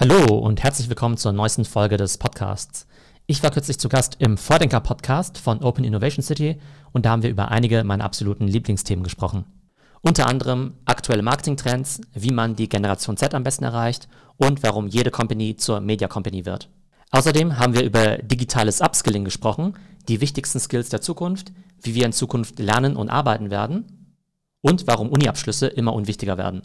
Hallo und herzlich willkommen zur neuesten Folge des Podcasts. Ich war kürzlich zu Gast im Vordenker Podcast von Open Innovation City und da haben wir über einige meiner absoluten Lieblingsthemen gesprochen. Unter anderem aktuelle Marketingtrends, wie man die Generation Z am besten erreicht und warum jede Company zur Media Company wird. Außerdem haben wir über digitales Upskilling gesprochen, die wichtigsten Skills der Zukunft, wie wir in Zukunft lernen und arbeiten werden und warum Uniabschlüsse immer unwichtiger werden.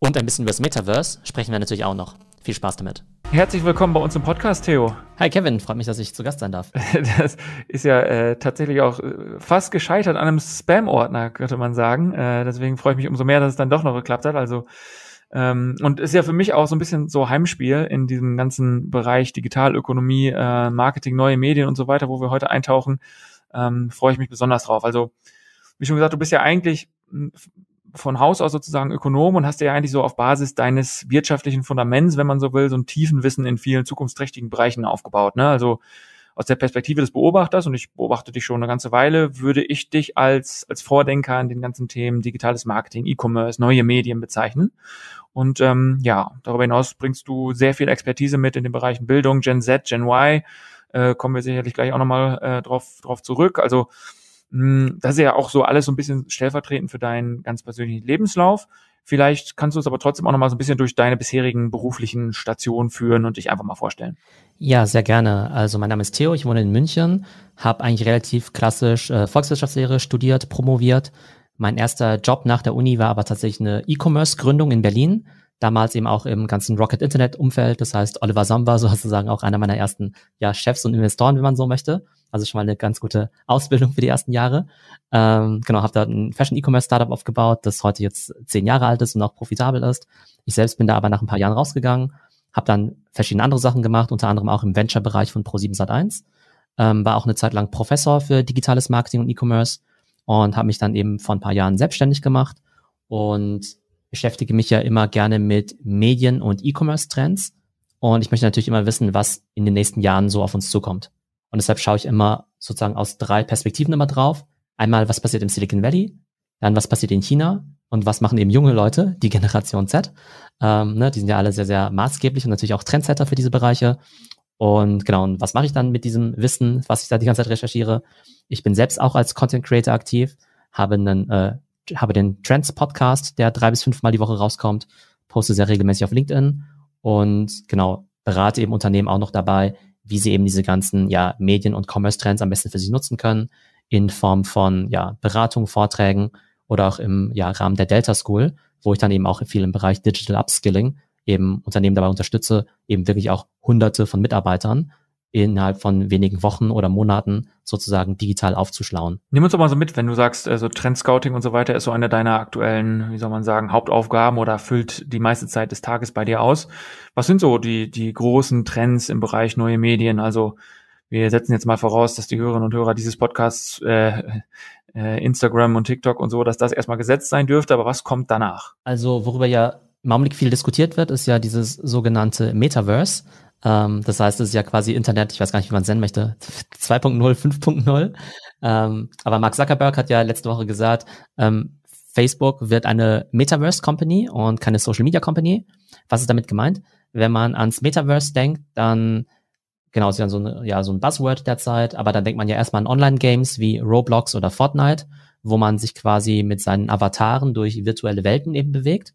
Und ein bisschen über das Metaverse sprechen wir natürlich auch noch. Viel Spaß damit. Herzlich willkommen bei uns im Podcast, Theo. Hi Kevin, freut mich, dass ich zu Gast sein darf. Das ist ja äh, tatsächlich auch äh, fast gescheitert an einem Spam-Ordner, könnte man sagen. Äh, deswegen freue ich mich umso mehr, dass es dann doch noch geklappt hat. Also ähm, und ist ja für mich auch so ein bisschen so Heimspiel in diesem ganzen Bereich Digitalökonomie, äh, Marketing, neue Medien und so weiter, wo wir heute eintauchen. Ähm, freue ich mich besonders drauf. Also wie schon gesagt, du bist ja eigentlich von Haus aus sozusagen Ökonom und hast ja eigentlich so auf Basis deines wirtschaftlichen Fundaments, wenn man so will, so ein tiefen Wissen in vielen zukunftsträchtigen Bereichen aufgebaut. Ne? Also aus der Perspektive des Beobachters, und ich beobachte dich schon eine ganze Weile, würde ich dich als, als Vordenker in den ganzen Themen digitales Marketing, E-Commerce, neue Medien bezeichnen. Und ähm, ja, darüber hinaus bringst du sehr viel Expertise mit in den Bereichen Bildung, Gen Z, Gen Y. Äh, kommen wir sicherlich gleich auch nochmal äh, drauf, drauf zurück. Also hm, das ist ja auch so alles so ein bisschen stellvertretend für deinen ganz persönlichen Lebenslauf. Vielleicht kannst du uns aber trotzdem auch noch mal so ein bisschen durch deine bisherigen beruflichen Stationen führen und dich einfach mal vorstellen. Ja, sehr gerne. Also mein Name ist Theo, ich wohne in München, habe eigentlich relativ klassisch äh, Volkswirtschaftslehre studiert, promoviert. Mein erster Job nach der Uni war aber tatsächlich eine E-Commerce-Gründung in Berlin damals eben auch im ganzen Rocket-Internet-Umfeld. Das heißt, Oliver Samba, so sozusagen auch einer meiner ersten ja, Chefs und Investoren, wenn man so möchte. Also schon mal eine ganz gute Ausbildung für die ersten Jahre. Ähm, genau, habe da ein Fashion-E-Commerce-Startup aufgebaut, das heute jetzt zehn Jahre alt ist und auch profitabel ist. Ich selbst bin da aber nach ein paar Jahren rausgegangen, habe dann verschiedene andere Sachen gemacht, unter anderem auch im Venture-Bereich von Pro7 Sat1. Ähm, war auch eine Zeit lang Professor für digitales Marketing und E-Commerce und habe mich dann eben vor ein paar Jahren selbstständig gemacht und beschäftige mich ja immer gerne mit Medien und E-Commerce-Trends. Und ich möchte natürlich immer wissen, was in den nächsten Jahren so auf uns zukommt. Und deshalb schaue ich immer sozusagen aus drei Perspektiven immer drauf. Einmal, was passiert im Silicon Valley, dann was passiert in China und was machen eben junge Leute, die Generation Z. Ähm, ne, die sind ja alle sehr, sehr maßgeblich und natürlich auch Trendsetter für diese Bereiche. Und genau, und was mache ich dann mit diesem Wissen, was ich da die ganze Zeit recherchiere? Ich bin selbst auch als Content Creator aktiv, habe einen äh, habe den Trends Podcast, der drei bis fünfmal die Woche rauskommt, poste sehr regelmäßig auf LinkedIn und genau, berate eben Unternehmen auch noch dabei, wie sie eben diese ganzen ja, Medien- und Commerce-Trends am besten für sich nutzen können, in Form von ja, Beratung, Vorträgen oder auch im ja, Rahmen der Delta School, wo ich dann eben auch viel im Bereich Digital Upskilling eben Unternehmen dabei unterstütze, eben wirklich auch hunderte von Mitarbeitern innerhalb von wenigen Wochen oder Monaten sozusagen digital aufzuschlauen. Nimm uns doch mal so mit, wenn du sagst, also Trendscouting und so weiter ist so eine deiner aktuellen, wie soll man sagen, Hauptaufgaben oder füllt die meiste Zeit des Tages bei dir aus. Was sind so die, die großen Trends im Bereich neue Medien? Also wir setzen jetzt mal voraus, dass die Hörerinnen und Hörer dieses Podcasts äh, äh Instagram und TikTok und so, dass das erstmal gesetzt sein dürfte, aber was kommt danach? Also worüber ja im Augenblick viel diskutiert wird, ist ja dieses sogenannte Metaverse, ähm, das heißt, es ist ja quasi Internet, ich weiß gar nicht, wie man es nennen möchte, 2.0, 5.0. Ähm, aber Mark Zuckerberg hat ja letzte Woche gesagt, ähm, Facebook wird eine Metaverse Company und keine Social Media Company. Was ist damit gemeint? Wenn man ans Metaverse denkt, dann genau, ist ja so, eine, ja so ein Buzzword derzeit, aber dann denkt man ja erstmal an Online-Games wie Roblox oder Fortnite, wo man sich quasi mit seinen Avataren durch virtuelle Welten eben bewegt.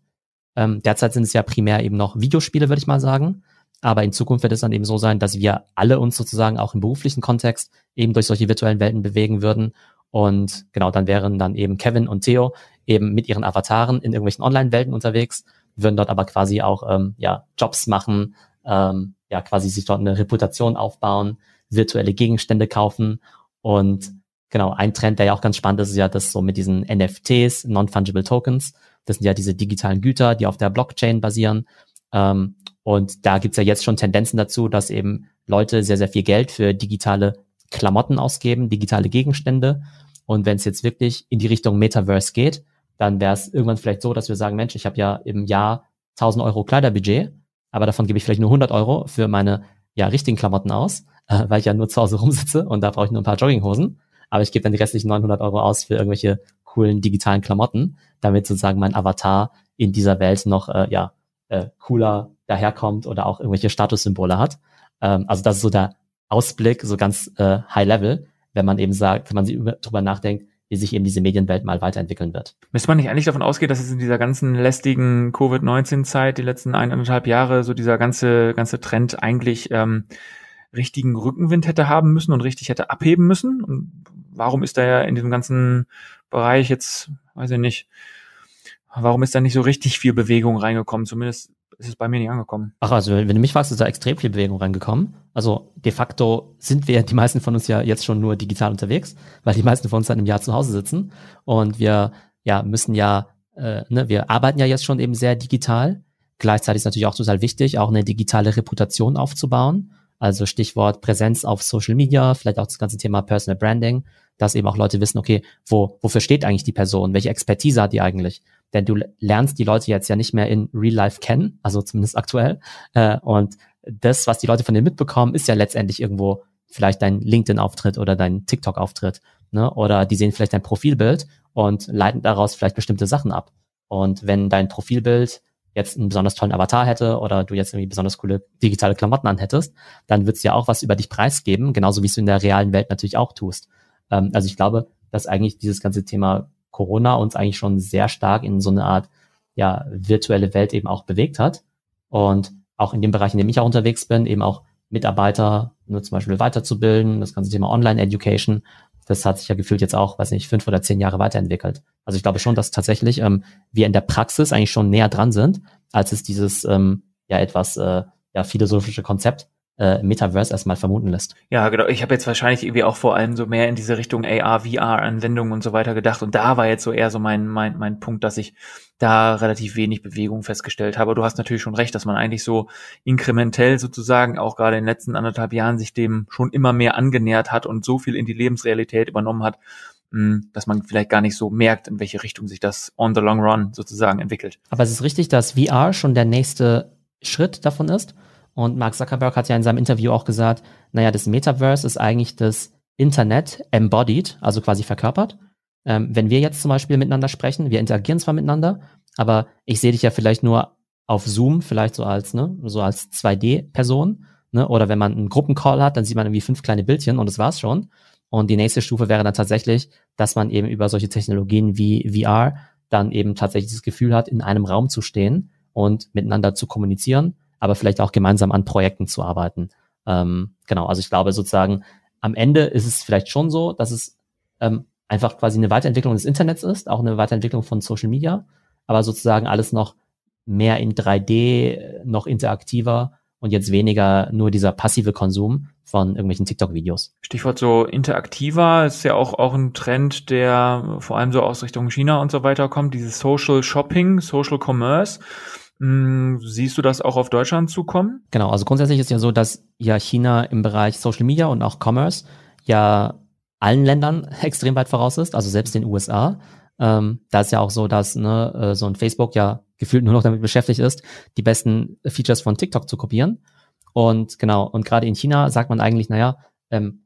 Ähm, derzeit sind es ja primär eben noch Videospiele, würde ich mal sagen. Aber in Zukunft wird es dann eben so sein, dass wir alle uns sozusagen auch im beruflichen Kontext eben durch solche virtuellen Welten bewegen würden. Und genau, dann wären dann eben Kevin und Theo eben mit ihren Avataren in irgendwelchen Online-Welten unterwegs, würden dort aber quasi auch ähm, ja, Jobs machen, ähm, ja, quasi sich dort eine Reputation aufbauen, virtuelle Gegenstände kaufen. Und genau, ein Trend, der ja auch ganz spannend ist, ist ja das so mit diesen NFTs, Non-Fungible Tokens. Das sind ja diese digitalen Güter, die auf der Blockchain basieren. Ähm, und da gibt's ja jetzt schon Tendenzen dazu, dass eben Leute sehr, sehr viel Geld für digitale Klamotten ausgeben, digitale Gegenstände. Und wenn es jetzt wirklich in die Richtung Metaverse geht, dann wäre es irgendwann vielleicht so, dass wir sagen, Mensch, ich habe ja im Jahr 1000 Euro Kleiderbudget, aber davon gebe ich vielleicht nur 100 Euro für meine ja richtigen Klamotten aus, äh, weil ich ja nur zu Hause rumsitze und da brauche ich nur ein paar Jogginghosen. Aber ich gebe dann die restlichen 900 Euro aus für irgendwelche coolen digitalen Klamotten, damit sozusagen mein Avatar in dieser Welt noch äh, ja äh, cooler daherkommt oder auch irgendwelche Statussymbole hat. Ähm, also das ist so der Ausblick, so ganz äh, high level, wenn man eben sagt, wenn man sich über, drüber nachdenkt, wie sich eben diese Medienwelt mal weiterentwickeln wird. Müsste man nicht eigentlich davon ausgehen, dass es in dieser ganzen lästigen Covid-19-Zeit, die letzten eineinhalb Jahre, so dieser ganze, ganze Trend eigentlich ähm, richtigen Rückenwind hätte haben müssen und richtig hätte abheben müssen? Und warum ist da ja in diesem ganzen Bereich jetzt, weiß ich nicht, warum ist da nicht so richtig viel Bewegung reingekommen? Zumindest ist es bei mir nicht angekommen. Ach, also wenn du mich fragst, ist da extrem viel Bewegung reingekommen. Also de facto sind wir, die meisten von uns ja jetzt schon nur digital unterwegs, weil die meisten von uns seit einem Jahr zu Hause sitzen und wir ja müssen ja, äh, ne, wir arbeiten ja jetzt schon eben sehr digital. Gleichzeitig ist natürlich auch total wichtig, auch eine digitale Reputation aufzubauen. Also Stichwort Präsenz auf Social Media, vielleicht auch das ganze Thema Personal Branding, dass eben auch Leute wissen, okay, wo, wofür steht eigentlich die Person? Welche Expertise hat die eigentlich? denn du lernst die Leute jetzt ja nicht mehr in Real Life kennen, also zumindest aktuell. Äh, und das, was die Leute von dir mitbekommen, ist ja letztendlich irgendwo vielleicht dein LinkedIn-Auftritt oder dein TikTok-Auftritt. Ne? Oder die sehen vielleicht dein Profilbild und leiten daraus vielleicht bestimmte Sachen ab. Und wenn dein Profilbild jetzt einen besonders tollen Avatar hätte oder du jetzt irgendwie besonders coole digitale Klamotten anhättest, dann wird es ja auch was über dich preisgeben, genauso wie es du in der realen Welt natürlich auch tust. Ähm, also ich glaube, dass eigentlich dieses ganze Thema Corona uns eigentlich schon sehr stark in so eine Art ja, virtuelle Welt eben auch bewegt hat. Und auch in dem Bereich, in dem ich auch unterwegs bin, eben auch Mitarbeiter nur ne, zum Beispiel weiterzubilden, das ganze Thema Online-Education, das hat sich ja gefühlt jetzt auch, weiß nicht, fünf oder zehn Jahre weiterentwickelt. Also ich glaube schon, dass tatsächlich ähm, wir in der Praxis eigentlich schon näher dran sind, als es dieses ähm, ja etwas äh, ja, philosophische Konzept äh, Metaverse erstmal vermuten lässt. Ja, genau. Ich habe jetzt wahrscheinlich irgendwie auch vor allem so mehr in diese Richtung AR, VR-Anwendungen und so weiter gedacht. Und da war jetzt so eher so mein, mein, mein Punkt, dass ich da relativ wenig Bewegung festgestellt habe. Du hast natürlich schon recht, dass man eigentlich so inkrementell sozusagen auch gerade in den letzten anderthalb Jahren sich dem schon immer mehr angenähert hat und so viel in die Lebensrealität übernommen hat, hm, dass man vielleicht gar nicht so merkt, in welche Richtung sich das on the long run sozusagen entwickelt. Aber es ist richtig, dass VR schon der nächste Schritt davon ist. Und Mark Zuckerberg hat ja in seinem Interview auch gesagt, naja, das Metaverse ist eigentlich das Internet embodied, also quasi verkörpert. Ähm, wenn wir jetzt zum Beispiel miteinander sprechen, wir interagieren zwar miteinander, aber ich sehe dich ja vielleicht nur auf Zoom, vielleicht so als, ne, so als 2D-Person, ne? Oder wenn man einen Gruppencall hat, dann sieht man irgendwie fünf kleine Bildchen und das war's schon. Und die nächste Stufe wäre dann tatsächlich, dass man eben über solche Technologien wie VR dann eben tatsächlich das Gefühl hat, in einem Raum zu stehen und miteinander zu kommunizieren aber vielleicht auch gemeinsam an Projekten zu arbeiten. Ähm, genau, also ich glaube sozusagen, am Ende ist es vielleicht schon so, dass es ähm, einfach quasi eine Weiterentwicklung des Internets ist, auch eine Weiterentwicklung von Social Media, aber sozusagen alles noch mehr in 3D, noch interaktiver und jetzt weniger nur dieser passive Konsum von irgendwelchen TikTok-Videos. Stichwort so interaktiver ist ja auch, auch ein Trend, der vor allem so aus Richtung China und so weiter kommt, dieses Social Shopping, Social Commerce. Hm, siehst du das auch auf Deutschland zukommen? Genau, also grundsätzlich ist ja so, dass ja China im Bereich Social Media und auch Commerce ja allen Ländern extrem weit voraus ist, also selbst den USA. Ähm, da ist ja auch so, dass ne, äh, so ein Facebook ja gefühlt nur noch damit beschäftigt ist, die besten Features von TikTok zu kopieren. Und genau, und gerade in China sagt man eigentlich, naja, ähm,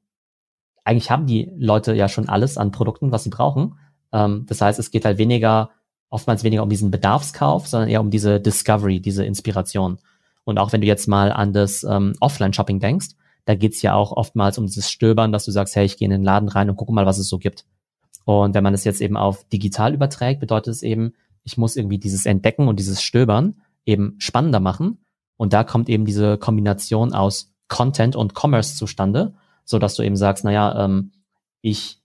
eigentlich haben die Leute ja schon alles an Produkten, was sie brauchen. Ähm, das heißt, es geht halt weniger oftmals weniger um diesen Bedarfskauf, sondern eher um diese Discovery, diese Inspiration. Und auch wenn du jetzt mal an das ähm, Offline-Shopping denkst, da geht's ja auch oftmals um dieses Stöbern, dass du sagst, hey, ich gehe in den Laden rein und gucke mal, was es so gibt. Und wenn man es jetzt eben auf digital überträgt, bedeutet es eben, ich muss irgendwie dieses Entdecken und dieses Stöbern eben spannender machen. Und da kommt eben diese Kombination aus Content und Commerce zustande, so dass du eben sagst, naja, ähm, ich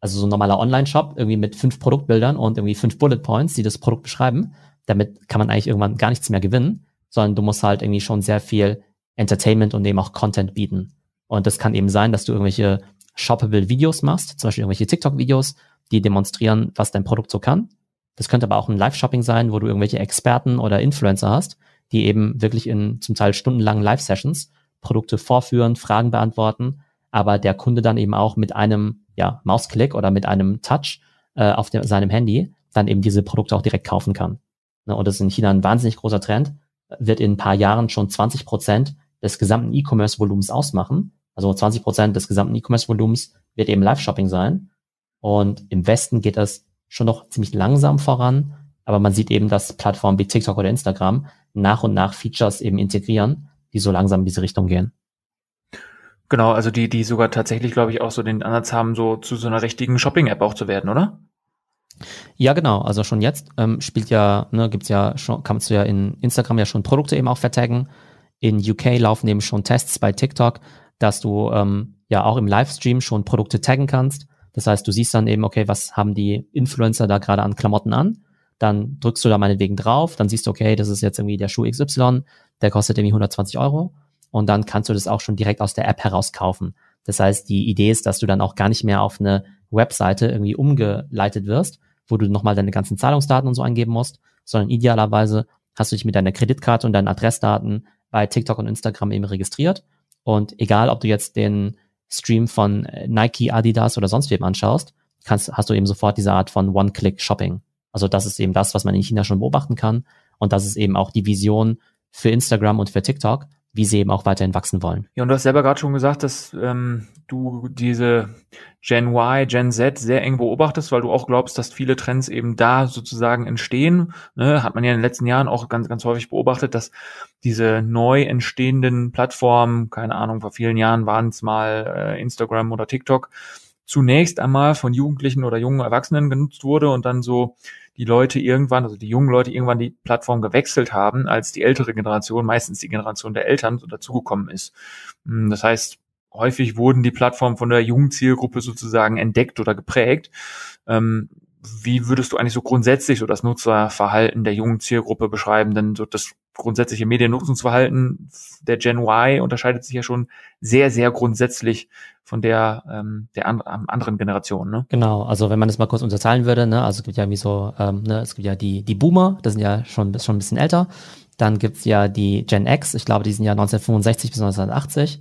also so ein normaler Online-Shop, irgendwie mit fünf Produktbildern und irgendwie fünf Bullet Points, die das Produkt beschreiben. Damit kann man eigentlich irgendwann gar nichts mehr gewinnen, sondern du musst halt irgendwie schon sehr viel Entertainment und eben auch Content bieten. Und das kann eben sein, dass du irgendwelche shoppable Videos machst, zum Beispiel irgendwelche TikTok-Videos, die demonstrieren, was dein Produkt so kann. Das könnte aber auch ein Live-Shopping sein, wo du irgendwelche Experten oder Influencer hast, die eben wirklich in zum Teil stundenlangen Live-Sessions Produkte vorführen, Fragen beantworten aber der Kunde dann eben auch mit einem ja, Mausklick oder mit einem Touch äh, auf de, seinem Handy dann eben diese Produkte auch direkt kaufen kann. Ne, und das ist in China ein wahnsinnig großer Trend, wird in ein paar Jahren schon 20 Prozent des gesamten E-Commerce-Volumens ausmachen. Also 20 Prozent des gesamten E-Commerce-Volumens wird eben Live-Shopping sein. Und im Westen geht das schon noch ziemlich langsam voran, aber man sieht eben, dass Plattformen wie TikTok oder Instagram nach und nach Features eben integrieren, die so langsam in diese Richtung gehen. Genau, also die, die sogar tatsächlich, glaube ich, auch so den Ansatz haben, so zu so einer richtigen Shopping-App auch zu werden, oder? Ja, genau. Also schon jetzt ähm, spielt ja, ne, gibt's ja schon, kannst du ja in Instagram ja schon Produkte eben auch vertaggen. In UK laufen eben schon Tests bei TikTok, dass du ähm, ja auch im Livestream schon Produkte taggen kannst. Das heißt, du siehst dann eben, okay, was haben die Influencer da gerade an Klamotten an? Dann drückst du da meinetwegen drauf, dann siehst du, okay, das ist jetzt irgendwie der Schuh XY, der kostet irgendwie 120 Euro und dann kannst du das auch schon direkt aus der App heraus kaufen. Das heißt, die Idee ist, dass du dann auch gar nicht mehr auf eine Webseite irgendwie umgeleitet wirst, wo du nochmal deine ganzen Zahlungsdaten und so angeben musst, sondern idealerweise hast du dich mit deiner Kreditkarte und deinen Adressdaten bei TikTok und Instagram eben registriert. Und egal, ob du jetzt den Stream von äh, Nike, Adidas oder sonst wem anschaust, kannst, hast du eben sofort diese Art von One-Click-Shopping. Also das ist eben das, was man in China schon beobachten kann. Und das ist eben auch die Vision für Instagram und für TikTok, wie sie eben auch weiterhin wachsen wollen. Ja, und du hast selber gerade schon gesagt, dass ähm, du diese Gen Y, Gen Z sehr eng beobachtest, weil du auch glaubst, dass viele Trends eben da sozusagen entstehen. Ne? Hat man ja in den letzten Jahren auch ganz, ganz häufig beobachtet, dass diese neu entstehenden Plattformen, keine Ahnung, vor vielen Jahren waren es mal äh, Instagram oder TikTok, zunächst einmal von Jugendlichen oder jungen Erwachsenen genutzt wurde und dann so die Leute irgendwann, also die jungen Leute irgendwann die Plattform gewechselt haben, als die ältere Generation, meistens die Generation der Eltern, so dazugekommen ist. Hm, das heißt, häufig wurden die Plattformen von der jungen Zielgruppe sozusagen entdeckt oder geprägt. Ähm, wie würdest du eigentlich so grundsätzlich so das Nutzerverhalten der jungen Zielgruppe beschreiben? Denn so das grundsätzliche Mediennutzungsverhalten der Gen Y unterscheidet sich ja schon sehr, sehr grundsätzlich von der, ähm, der an, anderen Generation. Ne? Genau, also wenn man das mal kurz unterteilen würde, ne, also es gibt ja wie so, ähm, ne, es gibt ja die, die Boomer, das sind ja schon, schon ein bisschen älter. Dann gibt's ja die Gen X, ich glaube, die sind ja 1965 bis 1980.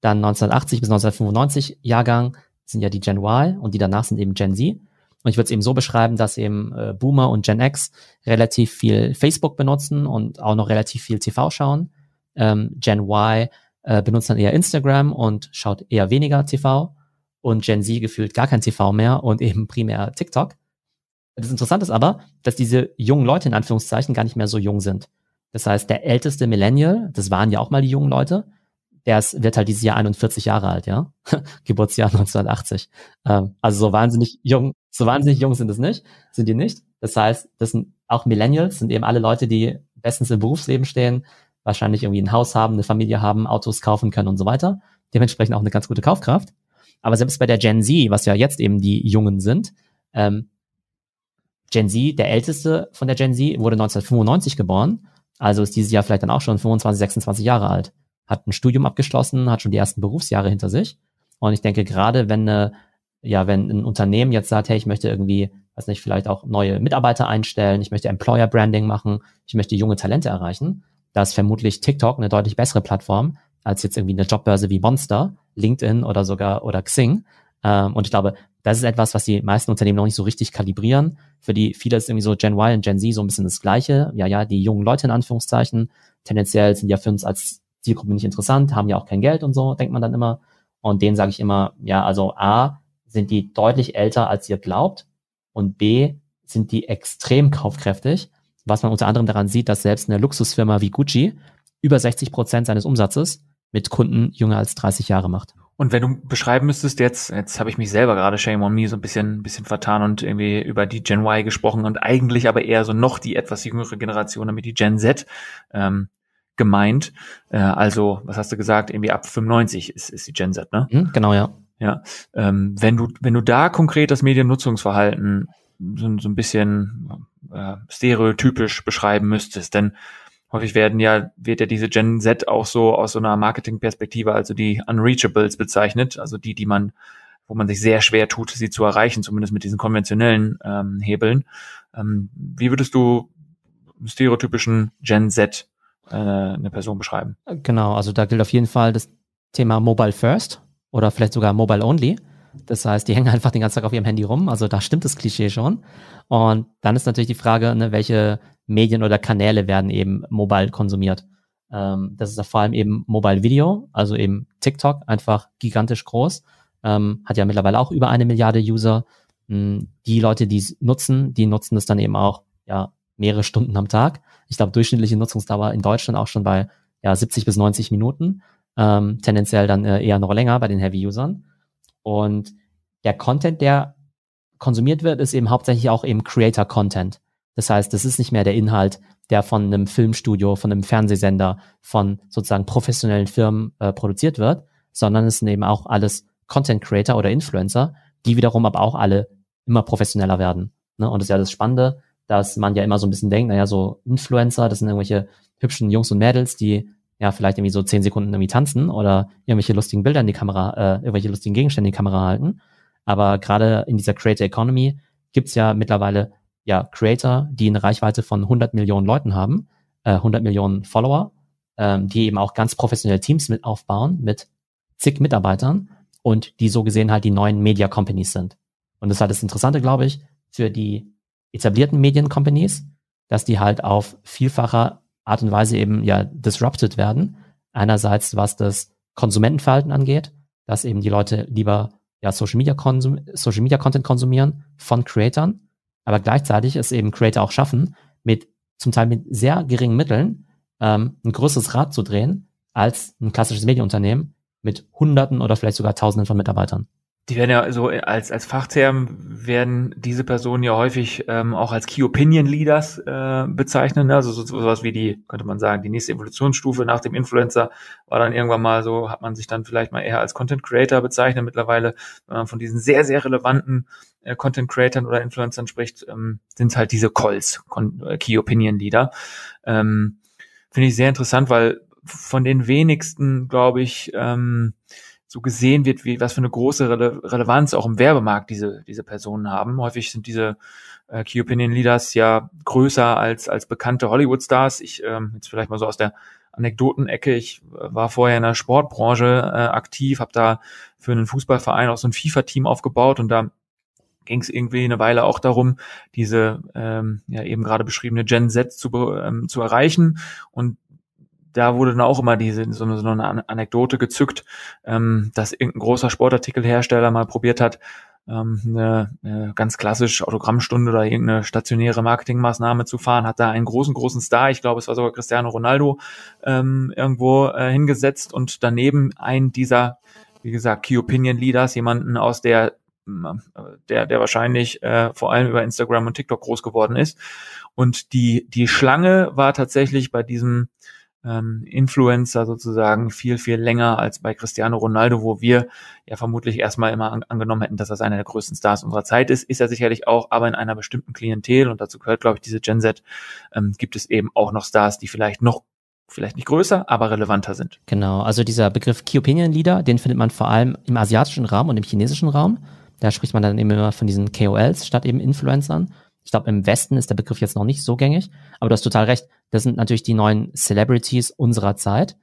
Dann 1980 bis 1995 Jahrgang sind ja die Gen Y und die danach sind eben Gen Z. Und ich würde es eben so beschreiben, dass eben äh, Boomer und Gen X relativ viel Facebook benutzen und auch noch relativ viel TV schauen. Ähm, Gen Y äh, benutzt dann eher Instagram und schaut eher weniger TV. Und Gen Z gefühlt gar kein TV mehr und eben primär TikTok. Das Interessante ist aber, dass diese jungen Leute in Anführungszeichen gar nicht mehr so jung sind. Das heißt, der älteste Millennial, das waren ja auch mal die jungen Leute, der ist, wird halt dieses Jahr 41 Jahre alt, ja. Geburtsjahr 1980. Ähm, also so wahnsinnig jung, so wahnsinnig jung sind es nicht, sind die nicht. Das heißt, das sind auch Millennials, sind eben alle Leute, die bestens im Berufsleben stehen, wahrscheinlich irgendwie ein Haus haben, eine Familie haben, Autos kaufen können und so weiter. Dementsprechend auch eine ganz gute Kaufkraft. Aber selbst bei der Gen Z, was ja jetzt eben die Jungen sind, ähm, Gen Z, der älteste von der Gen Z, wurde 1995 geboren. Also ist dieses Jahr vielleicht dann auch schon 25, 26 Jahre alt hat ein Studium abgeschlossen, hat schon die ersten Berufsjahre hinter sich. Und ich denke, gerade wenn eine, äh, ja, wenn ein Unternehmen jetzt sagt, hey, ich möchte irgendwie, weiß nicht, vielleicht auch neue Mitarbeiter einstellen, ich möchte Employer Branding machen, ich möchte junge Talente erreichen, da ist vermutlich TikTok eine deutlich bessere Plattform als jetzt irgendwie eine Jobbörse wie Monster, LinkedIn oder sogar oder Xing. Ähm, und ich glaube, das ist etwas, was die meisten Unternehmen noch nicht so richtig kalibrieren. Für die viele ist irgendwie so Gen Y und Gen Z so ein bisschen das Gleiche. Ja, ja, die jungen Leute in Anführungszeichen. Tendenziell sind ja für uns als Zielgruppe nicht interessant, haben ja auch kein Geld und so, denkt man dann immer. Und denen sage ich immer, ja, also A, sind die deutlich älter, als ihr glaubt. Und B, sind die extrem kaufkräftig, was man unter anderem daran sieht, dass selbst eine Luxusfirma wie Gucci über 60 Prozent seines Umsatzes mit Kunden jünger als 30 Jahre macht. Und wenn du beschreiben müsstest, jetzt, jetzt habe ich mich selber gerade Shame on Me so ein bisschen, bisschen vertan und irgendwie über die Gen Y gesprochen und eigentlich aber eher so noch die etwas jüngere Generation, damit die Gen Z. Ähm, gemeint. Äh, also, was hast du gesagt? Irgendwie ab 95 ist, ist die Gen Z, ne? Hm, genau, ja. Ja. Ähm, wenn du, wenn du da konkret das Mediennutzungsverhalten so, so ein bisschen äh, stereotypisch beschreiben müsstest, denn häufig werden ja, wird ja diese Gen Z auch so aus so einer Marketingperspektive, also die Unreachables bezeichnet, also die, die man, wo man sich sehr schwer tut, sie zu erreichen, zumindest mit diesen konventionellen ähm, Hebeln. Ähm, wie würdest du stereotypischen Gen Z eine, äh, eine Person beschreiben. Genau, also da gilt auf jeden Fall das Thema Mobile First oder vielleicht sogar Mobile Only. Das heißt, die hängen einfach den ganzen Tag auf ihrem Handy rum. Also da stimmt das Klischee schon. Und dann ist natürlich die Frage, ne, welche Medien oder Kanäle werden eben mobile konsumiert. Ähm, das ist da vor allem eben Mobile Video, also eben TikTok, einfach gigantisch groß. Ähm, hat ja mittlerweile auch über eine Milliarde User. Hm, die Leute, die es nutzen, die nutzen es dann eben auch ja, mehrere Stunden am Tag. Ich glaube, durchschnittliche Nutzungsdauer in Deutschland auch schon bei ja, 70 bis 90 Minuten, ähm, tendenziell dann äh, eher noch länger bei den Heavy-Usern. Und der Content, der konsumiert wird, ist eben hauptsächlich auch eben Creator-Content. Das heißt, das ist nicht mehr der Inhalt, der von einem Filmstudio, von einem Fernsehsender, von sozusagen professionellen Firmen äh, produziert wird, sondern es sind eben auch alles Content-Creator oder Influencer, die wiederum aber auch alle immer professioneller werden. Ne? Und das ist ja das Spannende, dass man ja immer so ein bisschen denkt, naja, so Influencer, das sind irgendwelche hübschen Jungs und Mädels, die ja vielleicht irgendwie so zehn Sekunden irgendwie tanzen oder irgendwelche lustigen Bilder in die Kamera, äh, irgendwelche lustigen Gegenstände in die Kamera halten. Aber gerade in dieser Creator Economy gibt's ja mittlerweile ja Creator, die eine Reichweite von 100 Millionen Leuten haben, äh, 100 Millionen Follower, ähm, die eben auch ganz professionelle Teams mit aufbauen mit zig Mitarbeitern und die so gesehen halt die neuen Media Companies sind. Und das ist halt das Interessante, glaube ich, für die etablierten Mediencompanies, dass die halt auf vielfacher Art und Weise eben ja disrupted werden. Einerseits, was das Konsumentenverhalten angeht, dass eben die Leute lieber ja, Social Media, konsum Social Media Content konsumieren von Creatern, aber gleichzeitig es eben Creator auch schaffen, mit zum Teil mit sehr geringen Mitteln ähm, ein größeres Rad zu drehen als ein klassisches Medienunternehmen mit Hunderten oder vielleicht sogar Tausenden von Mitarbeitern die werden ja so äh, als, als Fachterm werden diese Personen ja häufig ähm, auch als Key Opinion Leaders äh, bezeichnen. Ne? Also so, sowas wie die, könnte man sagen, die nächste Evolutionsstufe nach dem Influencer war dann irgendwann mal so, hat man sich dann vielleicht mal eher als Content Creator bezeichnet. Mittlerweile, wenn man von diesen sehr, sehr relevanten äh, Content Creatern oder Influencern spricht, ähm, sind halt diese Calls, Con äh, Key Opinion Leader. Ähm, Finde ich sehr interessant, weil von den wenigsten, glaube ich, ähm, so gesehen wird, wie was für eine große Rele Relevanz auch im Werbemarkt diese diese Personen haben. Häufig sind diese äh, Key Opinion Leaders ja größer als als bekannte Hollywood Stars. Ich ähm, jetzt vielleicht mal so aus der Anekdotenecke. Ich äh, war vorher in der Sportbranche äh, aktiv, habe da für einen Fußballverein auch so ein FIFA-Team aufgebaut und da ging es irgendwie eine Weile auch darum, diese ähm, ja eben gerade beschriebene Gen Z zu, ähm, zu erreichen. Und da wurde dann auch immer diese so eine, so eine Anekdote gezückt, ähm, dass irgendein großer Sportartikelhersteller mal probiert hat, ähm, eine, eine ganz klassisch Autogrammstunde oder irgendeine stationäre Marketingmaßnahme zu fahren, hat da einen großen, großen Star, ich glaube, es war sogar Cristiano Ronaldo, ähm, irgendwo äh, hingesetzt und daneben ein dieser, wie gesagt, Key Opinion Leaders, jemanden aus der äh, der, der wahrscheinlich äh, vor allem über Instagram und TikTok groß geworden ist. Und die, die Schlange war tatsächlich bei diesem ähm, Influencer sozusagen viel, viel länger als bei Cristiano Ronaldo, wo wir ja vermutlich erstmal immer an, angenommen hätten, dass das einer der größten Stars unserer Zeit ist. Ist er sicherlich auch, aber in einer bestimmten Klientel und dazu gehört, glaube ich, diese Gen Z, ähm, gibt es eben auch noch Stars, die vielleicht noch vielleicht nicht größer, aber relevanter sind. Genau, also dieser Begriff Key Opinion Leader, den findet man vor allem im asiatischen Raum und im chinesischen Raum. Da spricht man dann eben immer von diesen KOLs statt eben Influencern. Ich glaube, im Westen ist der Begriff jetzt noch nicht so gängig, aber du hast total recht. Das sind natürlich die neuen Celebrities unserer Zeit.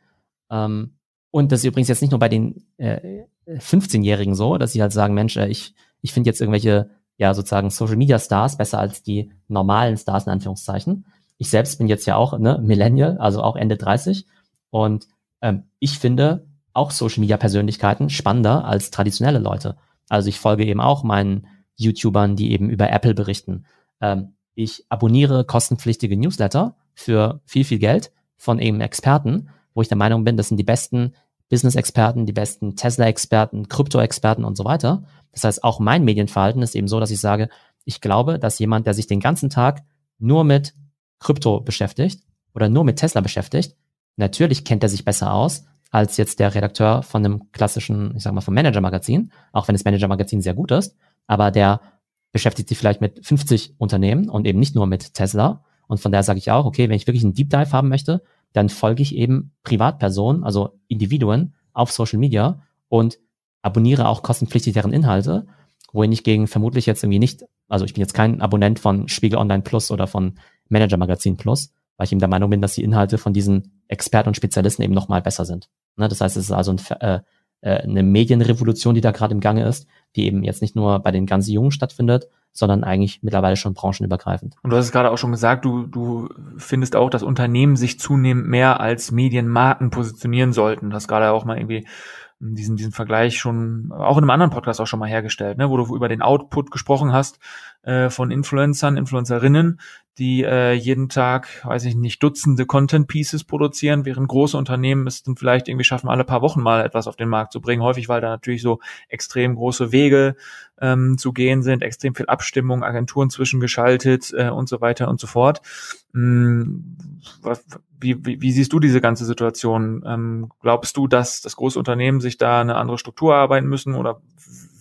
Ähm, und das ist übrigens jetzt nicht nur bei den äh, 15-Jährigen so, dass sie halt sagen, Mensch, äh, ich, ich finde jetzt irgendwelche, ja, sozusagen Social Media Stars besser als die normalen Stars in Anführungszeichen. Ich selbst bin jetzt ja auch ne, Millennial, also auch Ende 30. Und ähm, ich finde auch Social Media Persönlichkeiten spannender als traditionelle Leute. Also ich folge eben auch meinen YouTubern, die eben über Apple berichten ähm, ich abonniere kostenpflichtige Newsletter für viel, viel Geld von eben Experten, wo ich der Meinung bin, das sind die besten Business-Experten, die besten Tesla-Experten, Krypto-Experten und so weiter. Das heißt, auch mein Medienverhalten ist eben so, dass ich sage, ich glaube, dass jemand, der sich den ganzen Tag nur mit Krypto beschäftigt oder nur mit Tesla beschäftigt, natürlich kennt er sich besser aus als jetzt der Redakteur von einem klassischen, ich sag mal, vom Manager-Magazin, auch wenn das Manager-Magazin sehr gut ist, aber der beschäftigt sich vielleicht mit 50 Unternehmen und eben nicht nur mit Tesla. Und von daher sage ich auch, okay, wenn ich wirklich einen Deep Dive haben möchte, dann folge ich eben Privatpersonen, also Individuen auf Social Media und abonniere auch kostenpflichtig deren Inhalte, wohin ich gegen vermutlich jetzt irgendwie nicht, also ich bin jetzt kein Abonnent von Spiegel Online Plus oder von Manager Magazin Plus, weil ich eben der Meinung bin, dass die Inhalte von diesen Experten und Spezialisten eben nochmal besser sind. Ne, das heißt, es ist also ein, äh, äh, eine Medienrevolution, die da gerade im Gange ist, die eben jetzt nicht nur bei den ganz Jungen stattfindet, sondern eigentlich mittlerweile schon branchenübergreifend. Und du hast es gerade auch schon gesagt, du, du findest auch, dass Unternehmen sich zunehmend mehr als Medienmarken positionieren sollten. Du hast gerade auch mal irgendwie diesen, diesen Vergleich schon auch in einem anderen Podcast auch schon mal hergestellt, ne, wo du über den Output gesprochen hast äh, von Influencern, Influencerinnen, die äh, jeden Tag, weiß ich nicht, Dutzende Content Pieces produzieren, während große Unternehmen es dann vielleicht irgendwie schaffen, alle paar Wochen mal etwas auf den Markt zu bringen. Häufig, weil da natürlich so extrem große Wege ähm, zu gehen sind, extrem viel Abstimmung, Agenturen zwischengeschaltet äh, und so weiter und so fort. Mm, was, wie, wie, wie siehst du diese ganze Situation? Ähm, glaubst du, dass das große Unternehmen sich da eine andere Struktur arbeiten müssen oder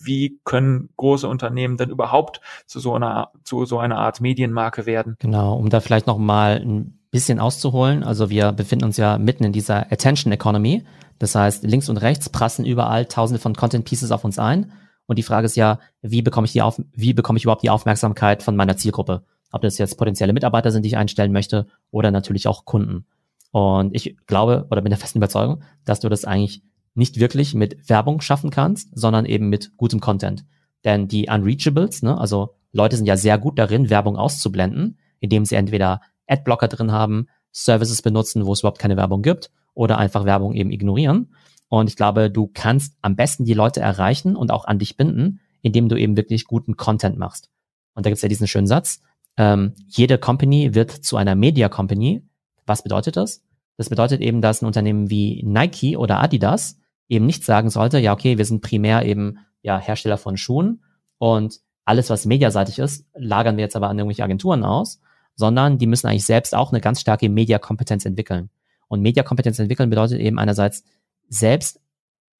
wie können große Unternehmen denn überhaupt zu so einer, zu so einer Art Medienmarke werden? Genau, um da vielleicht nochmal ein bisschen auszuholen. Also wir befinden uns ja mitten in dieser Attention Economy. Das heißt, links und rechts prassen überall tausende von Content Pieces auf uns ein. Und die Frage ist ja, wie bekomme ich die auf, wie bekomme ich überhaupt die Aufmerksamkeit von meiner Zielgruppe? ob das jetzt potenzielle Mitarbeiter sind, die ich einstellen möchte oder natürlich auch Kunden. Und ich glaube oder bin der festen Überzeugung, dass du das eigentlich nicht wirklich mit Werbung schaffen kannst, sondern eben mit gutem Content. Denn die Unreachables, ne, also Leute sind ja sehr gut darin, Werbung auszublenden, indem sie entweder Adblocker drin haben, Services benutzen, wo es überhaupt keine Werbung gibt oder einfach Werbung eben ignorieren. Und ich glaube, du kannst am besten die Leute erreichen und auch an dich binden, indem du eben wirklich guten Content machst. Und da gibt es ja diesen schönen Satz, ähm, jede Company wird zu einer Media Company. Was bedeutet das? Das bedeutet eben, dass ein Unternehmen wie Nike oder Adidas eben nicht sagen sollte, ja, okay, wir sind primär eben ja, Hersteller von Schuhen und alles, was mediaseitig ist, lagern wir jetzt aber an irgendwelche Agenturen aus, sondern die müssen eigentlich selbst auch eine ganz starke Mediakompetenz entwickeln. Und Mediakompetenz entwickeln bedeutet eben einerseits selbst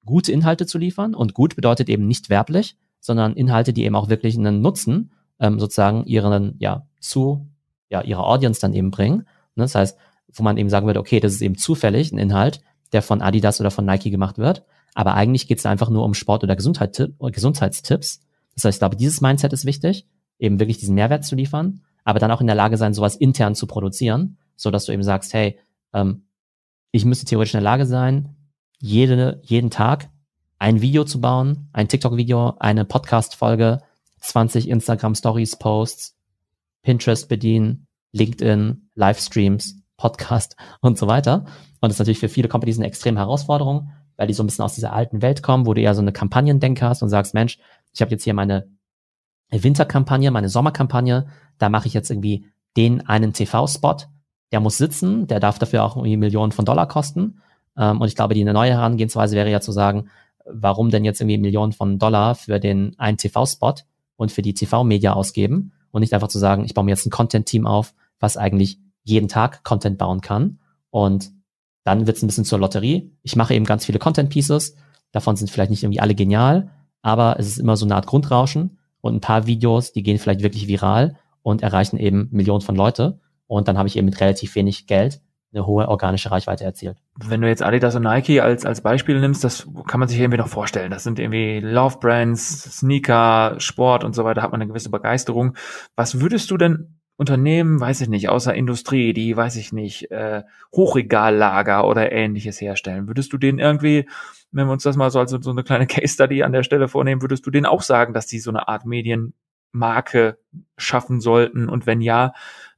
gute Inhalte zu liefern und gut bedeutet eben nicht werblich, sondern Inhalte, die eben auch wirklich einen Nutzen ähm, sozusagen ihren, ja, zu, ja, ihrer Audience dann eben bringen. Ne? Das heißt, wo man eben sagen würde, okay, das ist eben zufällig ein Inhalt, der von Adidas oder von Nike gemacht wird. Aber eigentlich geht es einfach nur um Sport- oder Gesundheit, Gesundheitstipps. Das heißt, ich glaube, dieses Mindset ist wichtig, eben wirklich diesen Mehrwert zu liefern, aber dann auch in der Lage sein, sowas intern zu produzieren, so dass du eben sagst, hey, ähm, ich müsste theoretisch in der Lage sein, jede, jeden Tag ein Video zu bauen, ein TikTok-Video, eine Podcast-Folge, 20 Instagram Stories Posts, Pinterest bedienen, LinkedIn, Livestreams, Podcast und so weiter. Und das ist natürlich für viele Companies eine extreme Herausforderung, weil die so ein bisschen aus dieser alten Welt kommen, wo du eher so eine Kampagnendenker hast und sagst, Mensch, ich habe jetzt hier meine Winterkampagne, meine Sommerkampagne, da mache ich jetzt irgendwie den einen TV-Spot, der muss sitzen, der darf dafür auch irgendwie Millionen von Dollar kosten. Ähm, und ich glaube, die neue Herangehensweise wäre ja zu sagen, warum denn jetzt irgendwie Millionen von Dollar für den einen TV-Spot? und für die TV-Media ausgeben und nicht einfach zu sagen, ich baue mir jetzt ein Content-Team auf, was eigentlich jeden Tag Content bauen kann. Und dann wird es ein bisschen zur Lotterie. Ich mache eben ganz viele Content-Pieces. Davon sind vielleicht nicht irgendwie alle genial, aber es ist immer so eine Art Grundrauschen und ein paar Videos, die gehen vielleicht wirklich viral und erreichen eben Millionen von Leute. Und dann habe ich eben mit relativ wenig Geld eine hohe organische Reichweite erzielt. Wenn du jetzt Adidas und Nike als, als Beispiel nimmst, das kann man sich irgendwie noch vorstellen. Das sind irgendwie Love Brands, Sneaker, Sport und so weiter, hat man eine gewisse Begeisterung. Was würdest du denn Unternehmen, weiß ich nicht, außer Industrie, die, weiß ich nicht, äh, Hochregallager oder ähnliches herstellen, würdest du denen irgendwie, wenn wir uns das mal so als so eine kleine Case Study an der Stelle vornehmen, würdest du denen auch sagen, dass die so eine Art Medienmarke schaffen sollten? Und wenn ja,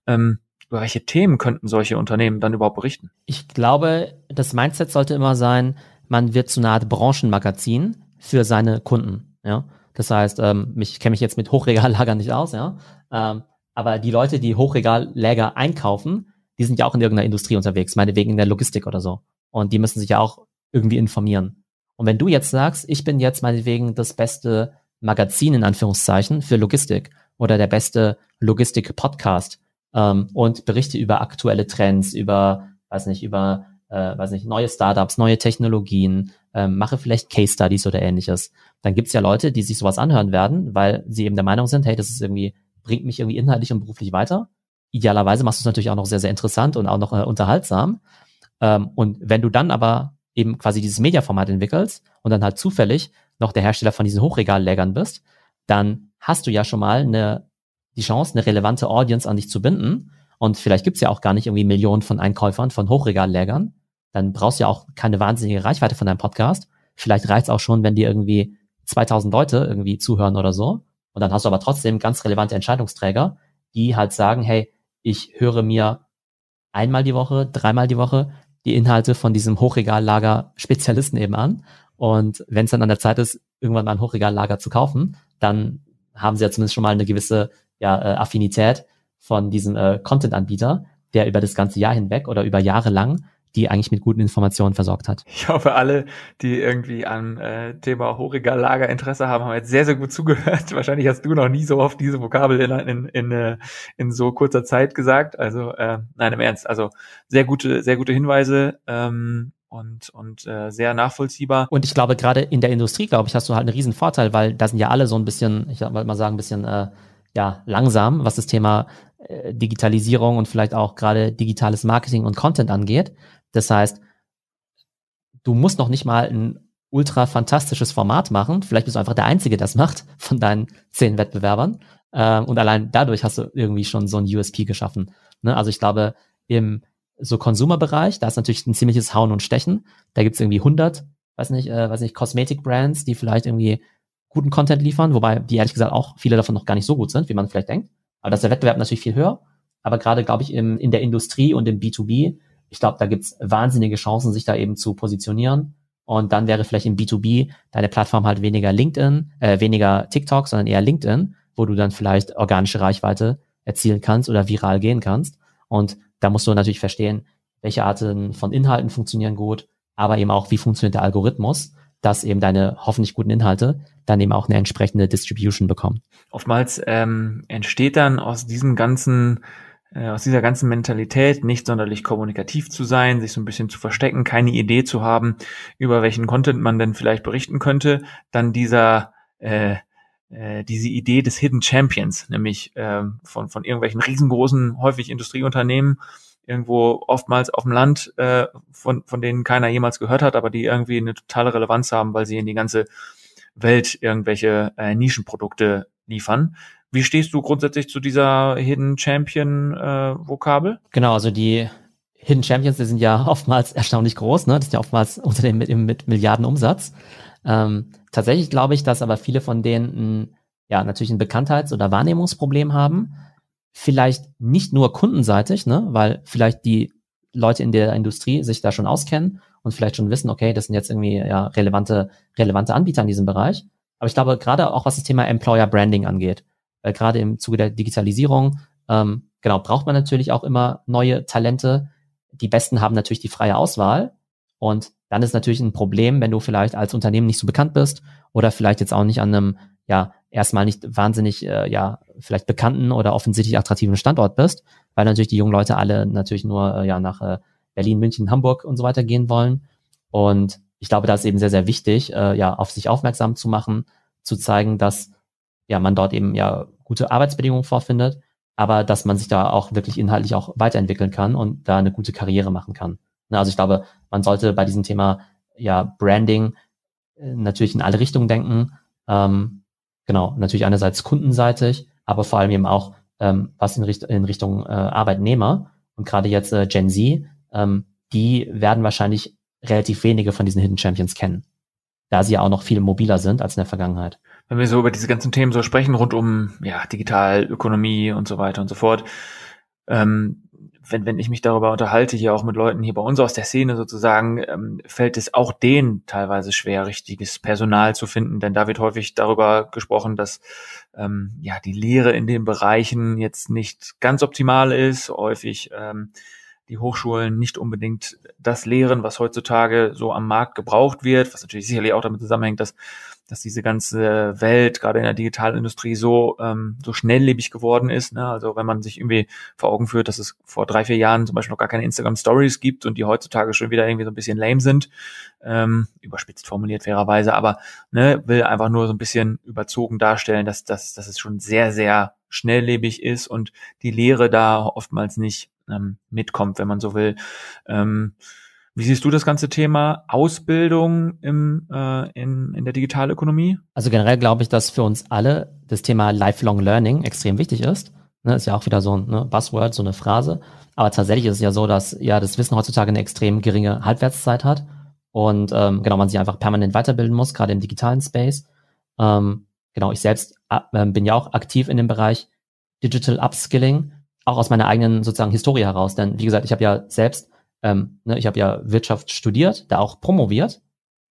ähm, über welche Themen könnten solche Unternehmen dann überhaupt berichten? Ich glaube, das Mindset sollte immer sein, man wird zu einer Art Branchenmagazin für seine Kunden. Ja? Das heißt, ähm, ich kenne mich jetzt mit Hochregallagern nicht aus, ja. Ähm, aber die Leute, die Hochregalläger einkaufen, die sind ja auch in irgendeiner Industrie unterwegs, meinetwegen in der Logistik oder so. Und die müssen sich ja auch irgendwie informieren. Und wenn du jetzt sagst, ich bin jetzt meinetwegen das beste Magazin in Anführungszeichen für Logistik oder der beste Logistik-Podcast, ähm, und berichte über aktuelle Trends, über, weiß nicht, über, äh, weiß nicht, neue Startups, neue Technologien, ähm, mache vielleicht Case Studies oder ähnliches. Dann gibt's ja Leute, die sich sowas anhören werden, weil sie eben der Meinung sind, hey, das ist irgendwie, bringt mich irgendwie inhaltlich und beruflich weiter. Idealerweise machst du es natürlich auch noch sehr, sehr interessant und auch noch äh, unterhaltsam. Ähm, und wenn du dann aber eben quasi dieses Mediaformat entwickelst und dann halt zufällig noch der Hersteller von diesen Hochregallägern bist, dann hast du ja schon mal eine die Chance, eine relevante Audience an dich zu binden. Und vielleicht gibt's ja auch gar nicht irgendwie Millionen von Einkäufern, von Hochregallägern. Dann brauchst du ja auch keine wahnsinnige Reichweite von deinem Podcast. Vielleicht reicht's auch schon, wenn dir irgendwie 2000 Leute irgendwie zuhören oder so. Und dann hast du aber trotzdem ganz relevante Entscheidungsträger, die halt sagen, hey, ich höre mir einmal die Woche, dreimal die Woche die Inhalte von diesem Hochregallager Spezialisten eben an. Und wenn es dann an der Zeit ist, irgendwann mal ein Hochregallager zu kaufen, dann haben sie ja zumindest schon mal eine gewisse ja, äh, Affinität von diesem äh, Content-Anbieter, der über das ganze Jahr hinweg oder über Jahre lang die eigentlich mit guten Informationen versorgt hat. Ich hoffe, alle, die irgendwie an äh, Thema horiger Lager Interesse haben, haben jetzt sehr, sehr gut zugehört. Wahrscheinlich hast du noch nie so oft diese Vokabel in, in, in, äh, in so kurzer Zeit gesagt. Also äh, nein, im Ernst. Also sehr gute, sehr gute Hinweise. Ähm, und, und äh, sehr nachvollziehbar. Und ich glaube, gerade in der Industrie, glaube ich, hast du halt einen riesen Vorteil, weil da sind ja alle so ein bisschen, ich wollte mal sagen, ein bisschen äh, ja, langsam, was das Thema äh, Digitalisierung und vielleicht auch gerade digitales Marketing und Content angeht. Das heißt, du musst noch nicht mal ein ultra fantastisches Format machen. Vielleicht bist du einfach der Einzige, das macht von deinen zehn Wettbewerbern. Ähm, und allein dadurch hast du irgendwie schon so ein USP geschaffen. Ne? Also ich glaube, im so Konsumerbereich, da ist natürlich ein ziemliches Hauen und Stechen. Da gibt's irgendwie 100, weiß nicht, äh, weiß nicht, Kosmetik-Brands, die vielleicht irgendwie guten Content liefern, wobei die ehrlich gesagt auch viele davon noch gar nicht so gut sind, wie man vielleicht denkt. Aber das ist der Wettbewerb natürlich viel höher. Aber gerade, glaube ich, im, in der Industrie und im B2B, ich glaube, da gibt's wahnsinnige Chancen, sich da eben zu positionieren. Und dann wäre vielleicht im B2B deine Plattform halt weniger LinkedIn, äh, weniger TikTok, sondern eher LinkedIn, wo du dann vielleicht organische Reichweite erzielen kannst oder viral gehen kannst. Und da musst du natürlich verstehen, welche Arten von Inhalten funktionieren gut, aber eben auch, wie funktioniert der Algorithmus dass eben deine hoffentlich guten Inhalte dann eben auch eine entsprechende Distribution bekommen. Oftmals ähm, entsteht dann aus diesem ganzen äh, aus dieser ganzen Mentalität, nicht sonderlich kommunikativ zu sein, sich so ein bisschen zu verstecken, keine Idee zu haben, über welchen Content man denn vielleicht berichten könnte, dann dieser äh, äh, diese Idee des Hidden Champions, nämlich äh, von von irgendwelchen riesengroßen, häufig Industrieunternehmen, irgendwo oftmals auf dem Land, äh, von, von denen keiner jemals gehört hat, aber die irgendwie eine totale Relevanz haben, weil sie in die ganze Welt irgendwelche äh, Nischenprodukte liefern. Wie stehst du grundsätzlich zu dieser Hidden Champion äh, Vokabel? Genau, also die Hidden Champions, die sind ja oftmals erstaunlich groß, ne? Das ist ja oftmals unter dem mit, mit Milliarden Umsatz. Ähm, tatsächlich glaube ich, dass aber viele von denen ein, ja natürlich ein Bekanntheits- oder Wahrnehmungsproblem haben vielleicht nicht nur kundenseitig, ne, weil vielleicht die Leute in der Industrie sich da schon auskennen und vielleicht schon wissen, okay, das sind jetzt irgendwie ja, relevante, relevante Anbieter in diesem Bereich. Aber ich glaube, gerade auch was das Thema Employer Branding angeht, weil äh, gerade im Zuge der Digitalisierung, ähm, genau, braucht man natürlich auch immer neue Talente. Die Besten haben natürlich die freie Auswahl. Und dann ist natürlich ein Problem, wenn du vielleicht als Unternehmen nicht so bekannt bist oder vielleicht jetzt auch nicht an einem ja, erstmal nicht wahnsinnig, äh, ja, vielleicht bekannten oder offensichtlich attraktiven Standort bist, weil natürlich die jungen Leute alle natürlich nur äh, ja nach äh, Berlin, München, Hamburg und so weiter gehen wollen. Und ich glaube, da ist eben sehr, sehr wichtig, äh, ja, auf sich aufmerksam zu machen, zu zeigen, dass ja man dort eben ja gute Arbeitsbedingungen vorfindet, aber dass man sich da auch wirklich inhaltlich auch weiterentwickeln kann und da eine gute Karriere machen kann. Ne, also ich glaube, man sollte bei diesem Thema ja Branding äh, natürlich in alle Richtungen denken. Ähm, Genau, natürlich einerseits kundenseitig, aber vor allem eben auch ähm, was in, Richt in Richtung äh, Arbeitnehmer und gerade jetzt äh, Gen Z, ähm, die werden wahrscheinlich relativ wenige von diesen Hidden Champions kennen, da sie ja auch noch viel mobiler sind als in der Vergangenheit. Wenn wir so über diese ganzen Themen so sprechen, rund um ja, Digitalökonomie und so weiter und so fort, ähm, wenn, wenn ich mich darüber unterhalte, hier auch mit Leuten hier bei uns aus der Szene sozusagen, ähm, fällt es auch denen teilweise schwer, richtiges Personal zu finden. Denn da wird häufig darüber gesprochen, dass ähm, ja die Lehre in den Bereichen jetzt nicht ganz optimal ist, häufig ähm, die Hochschulen nicht unbedingt das lehren, was heutzutage so am Markt gebraucht wird, was natürlich sicherlich auch damit zusammenhängt, dass dass diese ganze Welt gerade in der Digitalindustrie so ähm, so schnelllebig geworden ist. Ne? Also wenn man sich irgendwie vor Augen führt, dass es vor drei vier Jahren zum Beispiel noch gar keine Instagram Stories gibt und die heutzutage schon wieder irgendwie so ein bisschen lame sind, ähm, überspitzt formuliert fairerweise, aber ne, will einfach nur so ein bisschen überzogen darstellen, dass dass dass es schon sehr sehr schnelllebig ist und die Lehre da oftmals nicht ähm, mitkommt, wenn man so will. Ähm, wie siehst du das ganze Thema Ausbildung im, äh, in, in der Digitalökonomie? Also generell glaube ich, dass für uns alle das Thema Lifelong Learning extrem wichtig ist. Ne, ist ja auch wieder so ein ne, Buzzword, so eine Phrase. Aber tatsächlich ist es ja so, dass ja das Wissen heutzutage eine extrem geringe Halbwertszeit hat und ähm, genau man sich einfach permanent weiterbilden muss, gerade im digitalen Space. Ähm, genau, ich selbst äh, bin ja auch aktiv in dem Bereich Digital Upskilling, auch aus meiner eigenen sozusagen Historie heraus. Denn wie gesagt, ich habe ja selbst ähm, ne, ich habe ja Wirtschaft studiert, da auch promoviert.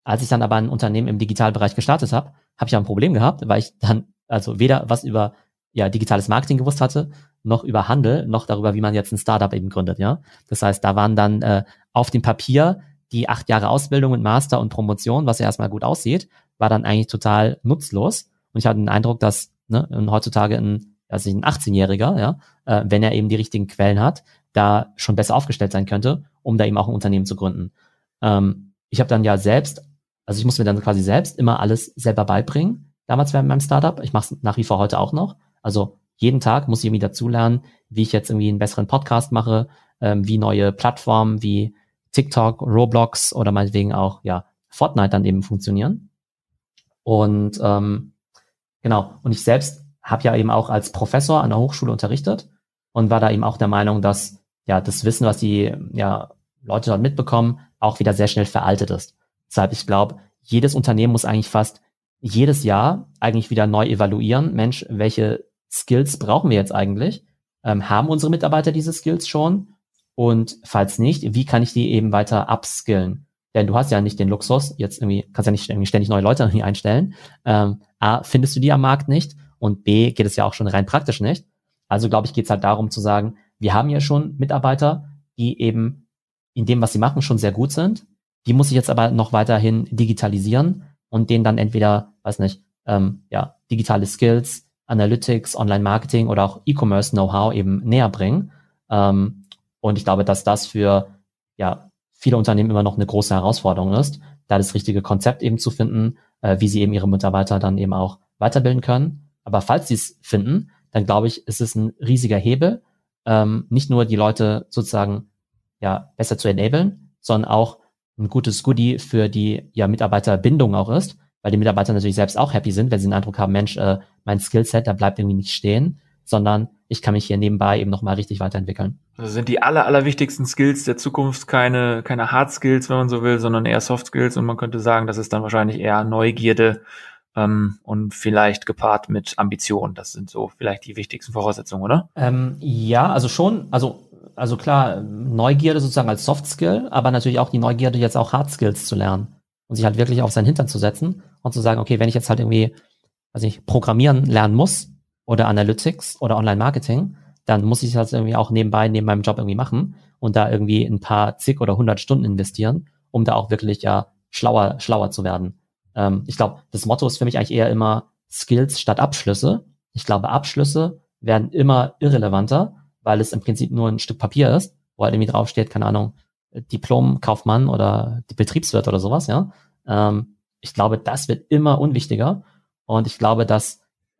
Als ich dann aber ein Unternehmen im Digitalbereich gestartet habe, habe ich ja ein Problem gehabt, weil ich dann also weder was über ja, digitales Marketing gewusst hatte, noch über Handel, noch darüber, wie man jetzt ein Startup eben gründet, ja. Das heißt, da waren dann äh, auf dem Papier die acht Jahre Ausbildung und Master und Promotion, was ja erstmal gut aussieht, war dann eigentlich total nutzlos. Und ich hatte den Eindruck, dass ne, heutzutage ein, also ein 18-Jähriger, ja, äh, wenn er eben die richtigen Quellen hat, da schon besser aufgestellt sein könnte, um da eben auch ein Unternehmen zu gründen. Ähm, ich habe dann ja selbst, also ich muss mir dann quasi selbst immer alles selber beibringen, damals während meinem Startup. Ich mache es nach wie vor heute auch noch. Also jeden Tag muss ich irgendwie dazulernen, wie ich jetzt irgendwie einen besseren Podcast mache, ähm, wie neue Plattformen wie TikTok, Roblox oder meinetwegen auch ja Fortnite dann eben funktionieren. Und ähm, genau, und ich selbst habe ja eben auch als Professor an der Hochschule unterrichtet und war da eben auch der Meinung, dass ja, das Wissen, was die ja, Leute dort mitbekommen, auch wieder sehr schnell veraltet ist. Deshalb, ich glaube, jedes Unternehmen muss eigentlich fast jedes Jahr eigentlich wieder neu evaluieren. Mensch, welche Skills brauchen wir jetzt eigentlich? Ähm, haben unsere Mitarbeiter diese Skills schon? Und falls nicht, wie kann ich die eben weiter upskillen? Denn du hast ja nicht den Luxus, jetzt irgendwie, kannst ja nicht irgendwie ständig neue Leute irgendwie einstellen. Ähm, A, findest du die am Markt nicht und B, geht es ja auch schon rein praktisch nicht. Also glaube ich, geht es halt darum zu sagen, wir haben ja schon Mitarbeiter, die eben in dem, was sie machen, schon sehr gut sind. Die muss ich jetzt aber noch weiterhin digitalisieren und denen dann entweder, weiß nicht, ähm, ja, digitale Skills, Analytics, Online-Marketing oder auch E-Commerce-Know-how eben näher bringen. Ähm, und ich glaube, dass das für ja, viele Unternehmen immer noch eine große Herausforderung ist, da das richtige Konzept eben zu finden, äh, wie sie eben ihre Mitarbeiter dann eben auch weiterbilden können. Aber falls sie es finden, dann glaube ich, ist es ein riesiger Hebel, ähm, nicht nur die Leute sozusagen ja besser zu enablen, sondern auch ein gutes Goodie für die ja Mitarbeiterbindung auch ist, weil die Mitarbeiter natürlich selbst auch happy sind, wenn sie den Eindruck haben, Mensch, äh, mein Skillset, da bleibt irgendwie nicht stehen, sondern ich kann mich hier nebenbei eben nochmal richtig weiterentwickeln. Also sind die aller, allerwichtigsten Skills der Zukunft keine, keine Hard Skills, wenn man so will, sondern eher Soft Skills und man könnte sagen, das ist dann wahrscheinlich eher Neugierde, ähm, und vielleicht gepaart mit Ambition. Das sind so vielleicht die wichtigsten Voraussetzungen, oder? Ähm, ja, also schon, also also klar, Neugierde sozusagen als Soft Skill, aber natürlich auch die Neugierde, jetzt auch Hard Skills zu lernen und sich halt wirklich auf seinen Hintern zu setzen und zu sagen, okay, wenn ich jetzt halt irgendwie, weiß nicht, programmieren lernen muss oder Analytics oder Online-Marketing, dann muss ich das irgendwie auch nebenbei, neben meinem Job irgendwie machen und da irgendwie ein paar zig oder hundert Stunden investieren, um da auch wirklich ja schlauer, schlauer zu werden ähm, ich glaube, das Motto ist für mich eigentlich eher immer Skills statt Abschlüsse. Ich glaube, Abschlüsse werden immer irrelevanter, weil es im Prinzip nur ein Stück Papier ist, wo halt irgendwie draufsteht, keine Ahnung, Diplom-Kaufmann oder Betriebswirt oder sowas, ja. Ähm, ich glaube, das wird immer unwichtiger. Und ich glaube, dass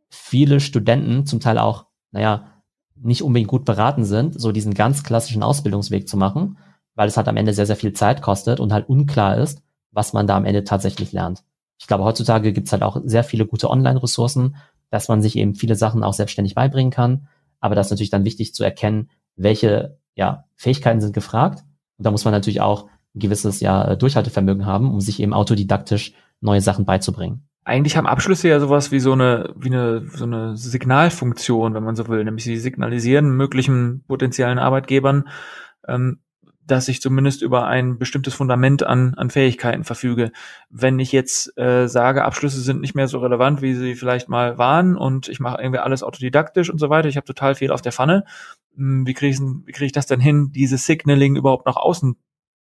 viele Studenten zum Teil auch, naja, nicht unbedingt gut beraten sind, so diesen ganz klassischen Ausbildungsweg zu machen, weil es halt am Ende sehr, sehr viel Zeit kostet und halt unklar ist, was man da am Ende tatsächlich lernt ich glaube, heutzutage gibt's halt auch sehr viele gute Online-Ressourcen, dass man sich eben viele Sachen auch selbstständig beibringen kann. Aber das ist natürlich dann wichtig zu erkennen, welche ja, Fähigkeiten sind gefragt. Und da muss man natürlich auch ein gewisses ja, Durchhaltevermögen haben, um sich eben autodidaktisch neue Sachen beizubringen. Eigentlich haben Abschlüsse ja sowas wie so eine, wie eine, so eine Signalfunktion, wenn man so will. Nämlich sie signalisieren möglichen potenziellen Arbeitgebern, ähm, dass ich zumindest über ein bestimmtes Fundament an, an Fähigkeiten verfüge. Wenn ich jetzt äh, sage, Abschlüsse sind nicht mehr so relevant, wie sie vielleicht mal waren und ich mache irgendwie alles autodidaktisch und so weiter, ich habe total viel auf der Pfanne, hm, wie kriege ich, wie krieg ich das denn hin, dieses Signaling überhaupt nach außen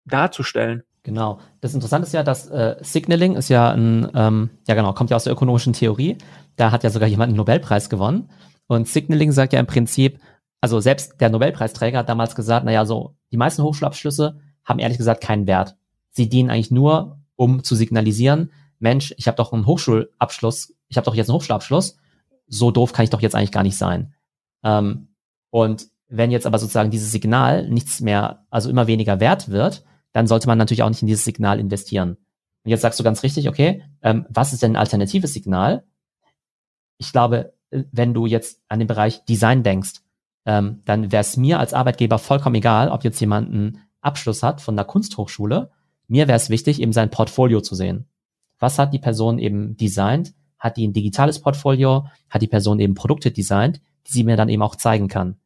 darzustellen? Genau. Das Interessante ist ja, dass äh, Signaling ist ja ein, ähm, ja genau, kommt ja aus der ökonomischen Theorie. Da hat ja sogar jemand einen Nobelpreis gewonnen. Und Signaling sagt ja im Prinzip, also selbst der Nobelpreisträger hat damals gesagt, naja, so die meisten Hochschulabschlüsse haben ehrlich gesagt keinen Wert. Sie dienen eigentlich nur, um zu signalisieren, Mensch, ich habe doch einen Hochschulabschluss, ich habe doch jetzt einen Hochschulabschluss, so doof kann ich doch jetzt eigentlich gar nicht sein. Ähm, und wenn jetzt aber sozusagen dieses Signal nichts mehr, also immer weniger wert wird, dann sollte man natürlich auch nicht in dieses Signal investieren. Und jetzt sagst du ganz richtig, okay, ähm, was ist denn ein alternatives Signal? Ich glaube, äh, wenn du jetzt an den Bereich Design denkst, ähm, dann wäre es mir als Arbeitgeber vollkommen egal, ob jetzt jemand einen Abschluss hat von der Kunsthochschule. Mir wäre es wichtig, eben sein Portfolio zu sehen. Was hat die Person eben designt? Hat die ein digitales Portfolio? Hat die Person eben Produkte designt, die sie mir dann eben auch zeigen kann?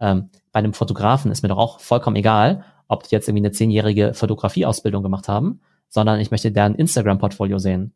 Ähm, bei einem Fotografen ist mir doch auch vollkommen egal, ob die jetzt irgendwie eine zehnjährige Fotografieausbildung gemacht haben, sondern ich möchte deren Instagram-Portfolio sehen.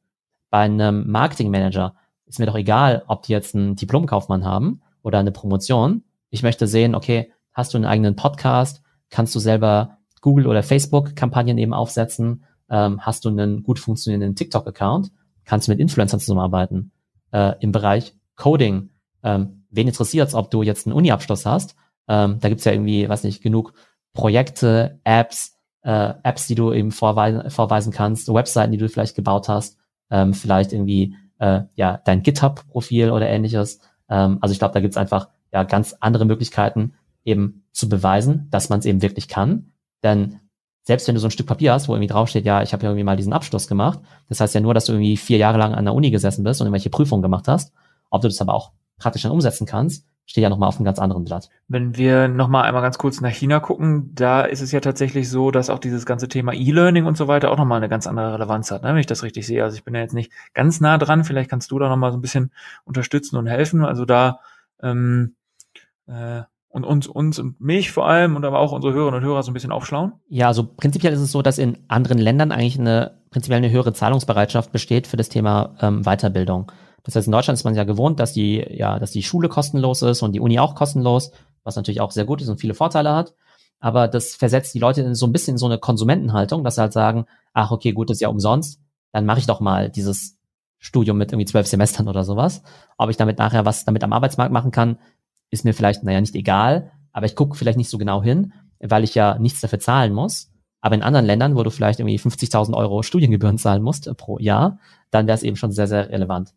Bei einem Marketing-Manager ist mir doch egal, ob die jetzt einen Diplomkaufmann haben oder eine Promotion, ich möchte sehen, okay, hast du einen eigenen Podcast? Kannst du selber Google- oder Facebook-Kampagnen eben aufsetzen? Ähm, hast du einen gut funktionierenden TikTok-Account? Kannst du mit Influencern zusammenarbeiten? Äh, Im Bereich Coding, ähm, wen interessiert's, ob du jetzt einen Uni-Abschluss hast? Ähm, da gibt's ja irgendwie, weiß nicht, genug Projekte, Apps, äh, Apps, die du eben vorweisen, vorweisen kannst, Webseiten, die du vielleicht gebaut hast, ähm, vielleicht irgendwie äh, ja dein GitHub-Profil oder ähnliches. Ähm, also ich glaube, da gibt's einfach ja ganz andere Möglichkeiten, eben zu beweisen, dass man es eben wirklich kann. Denn selbst wenn du so ein Stück Papier hast, wo irgendwie draufsteht, ja, ich habe irgendwie mal diesen Abschluss gemacht, das heißt ja nur, dass du irgendwie vier Jahre lang an der Uni gesessen bist und irgendwelche Prüfungen gemacht hast, ob du das aber auch praktisch dann umsetzen kannst, steht ja nochmal auf einem ganz anderen Blatt. Wenn wir nochmal einmal ganz kurz nach China gucken, da ist es ja tatsächlich so, dass auch dieses ganze Thema E-Learning und so weiter auch nochmal eine ganz andere Relevanz hat, ne? wenn ich das richtig sehe. Also ich bin ja jetzt nicht ganz nah dran, vielleicht kannst du da nochmal so ein bisschen unterstützen und helfen. Also da ähm, äh, und uns, uns und mich vor allem und aber auch unsere Hörerinnen und Hörer so ein bisschen aufschlauen? Ja, also prinzipiell ist es so, dass in anderen Ländern eigentlich eine prinzipiell eine höhere Zahlungsbereitschaft besteht für das Thema ähm, Weiterbildung. Das heißt, in Deutschland ist man ja gewohnt, dass die, ja, dass die Schule kostenlos ist und die Uni auch kostenlos, was natürlich auch sehr gut ist und viele Vorteile hat. Aber das versetzt die Leute in so ein bisschen so eine Konsumentenhaltung, dass sie halt sagen, ach, okay, gut, das ist ja umsonst, dann mache ich doch mal dieses Studium mit irgendwie zwölf Semestern oder sowas. Ob ich damit nachher was damit am Arbeitsmarkt machen kann, ist mir vielleicht, naja, nicht egal, aber ich gucke vielleicht nicht so genau hin, weil ich ja nichts dafür zahlen muss. Aber in anderen Ländern, wo du vielleicht irgendwie 50.000 Euro Studiengebühren zahlen musst äh, pro Jahr, dann wäre es eben schon sehr, sehr relevant.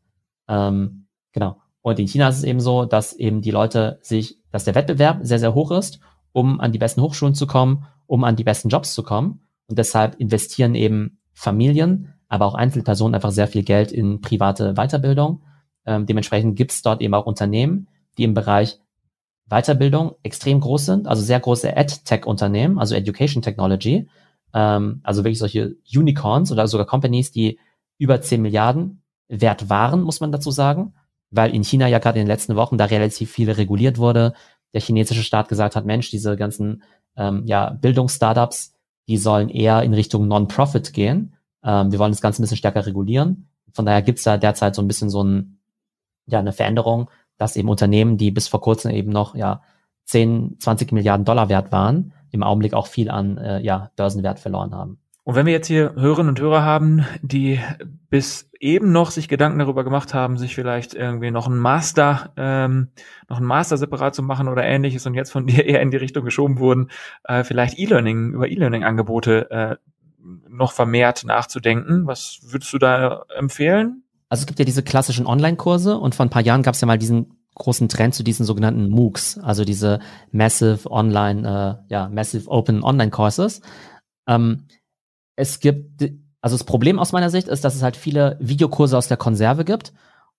Ähm, genau. Und in China ist es eben so, dass eben die Leute sich, dass der Wettbewerb sehr, sehr hoch ist, um an die besten Hochschulen zu kommen, um an die besten Jobs zu kommen. Und deshalb investieren eben Familien, aber auch Einzelpersonen einfach sehr viel Geld in private Weiterbildung. Ähm, dementsprechend gibt es dort eben auch Unternehmen, die im Bereich Weiterbildung extrem groß sind, also sehr große Ed-Tech-Unternehmen, also Education Technology, ähm, also wirklich solche Unicorns oder sogar Companies, die über 10 Milliarden wert waren, muss man dazu sagen, weil in China ja gerade in den letzten Wochen da relativ viel reguliert wurde. Der chinesische Staat gesagt hat, Mensch, diese ganzen ähm, ja, Bildungs-Startups, die sollen eher in Richtung Non-Profit gehen. Ähm, wir wollen das Ganze ein bisschen stärker regulieren. Von daher gibt's da derzeit so ein bisschen so ein, ja, eine Veränderung, dass eben Unternehmen, die bis vor kurzem eben noch ja 10, 20 Milliarden Dollar wert waren, im Augenblick auch viel an äh, ja, Börsenwert verloren haben. Und wenn wir jetzt hier Hörerinnen und Hörer haben, die bis eben noch sich Gedanken darüber gemacht haben, sich vielleicht irgendwie noch einen Master, ähm, noch einen Master separat zu machen oder ähnliches und jetzt von dir eher in die Richtung geschoben wurden, äh, vielleicht E-Learning, über E-Learning-Angebote äh, noch vermehrt nachzudenken. Was würdest du da empfehlen? Also es gibt ja diese klassischen Online-Kurse und vor ein paar Jahren gab es ja mal diesen großen Trend zu diesen sogenannten MOOCs, also diese Massive Online, äh, ja, Massive Open Online Courses. Ähm, es gibt, also das Problem aus meiner Sicht ist, dass es halt viele Videokurse aus der Konserve gibt.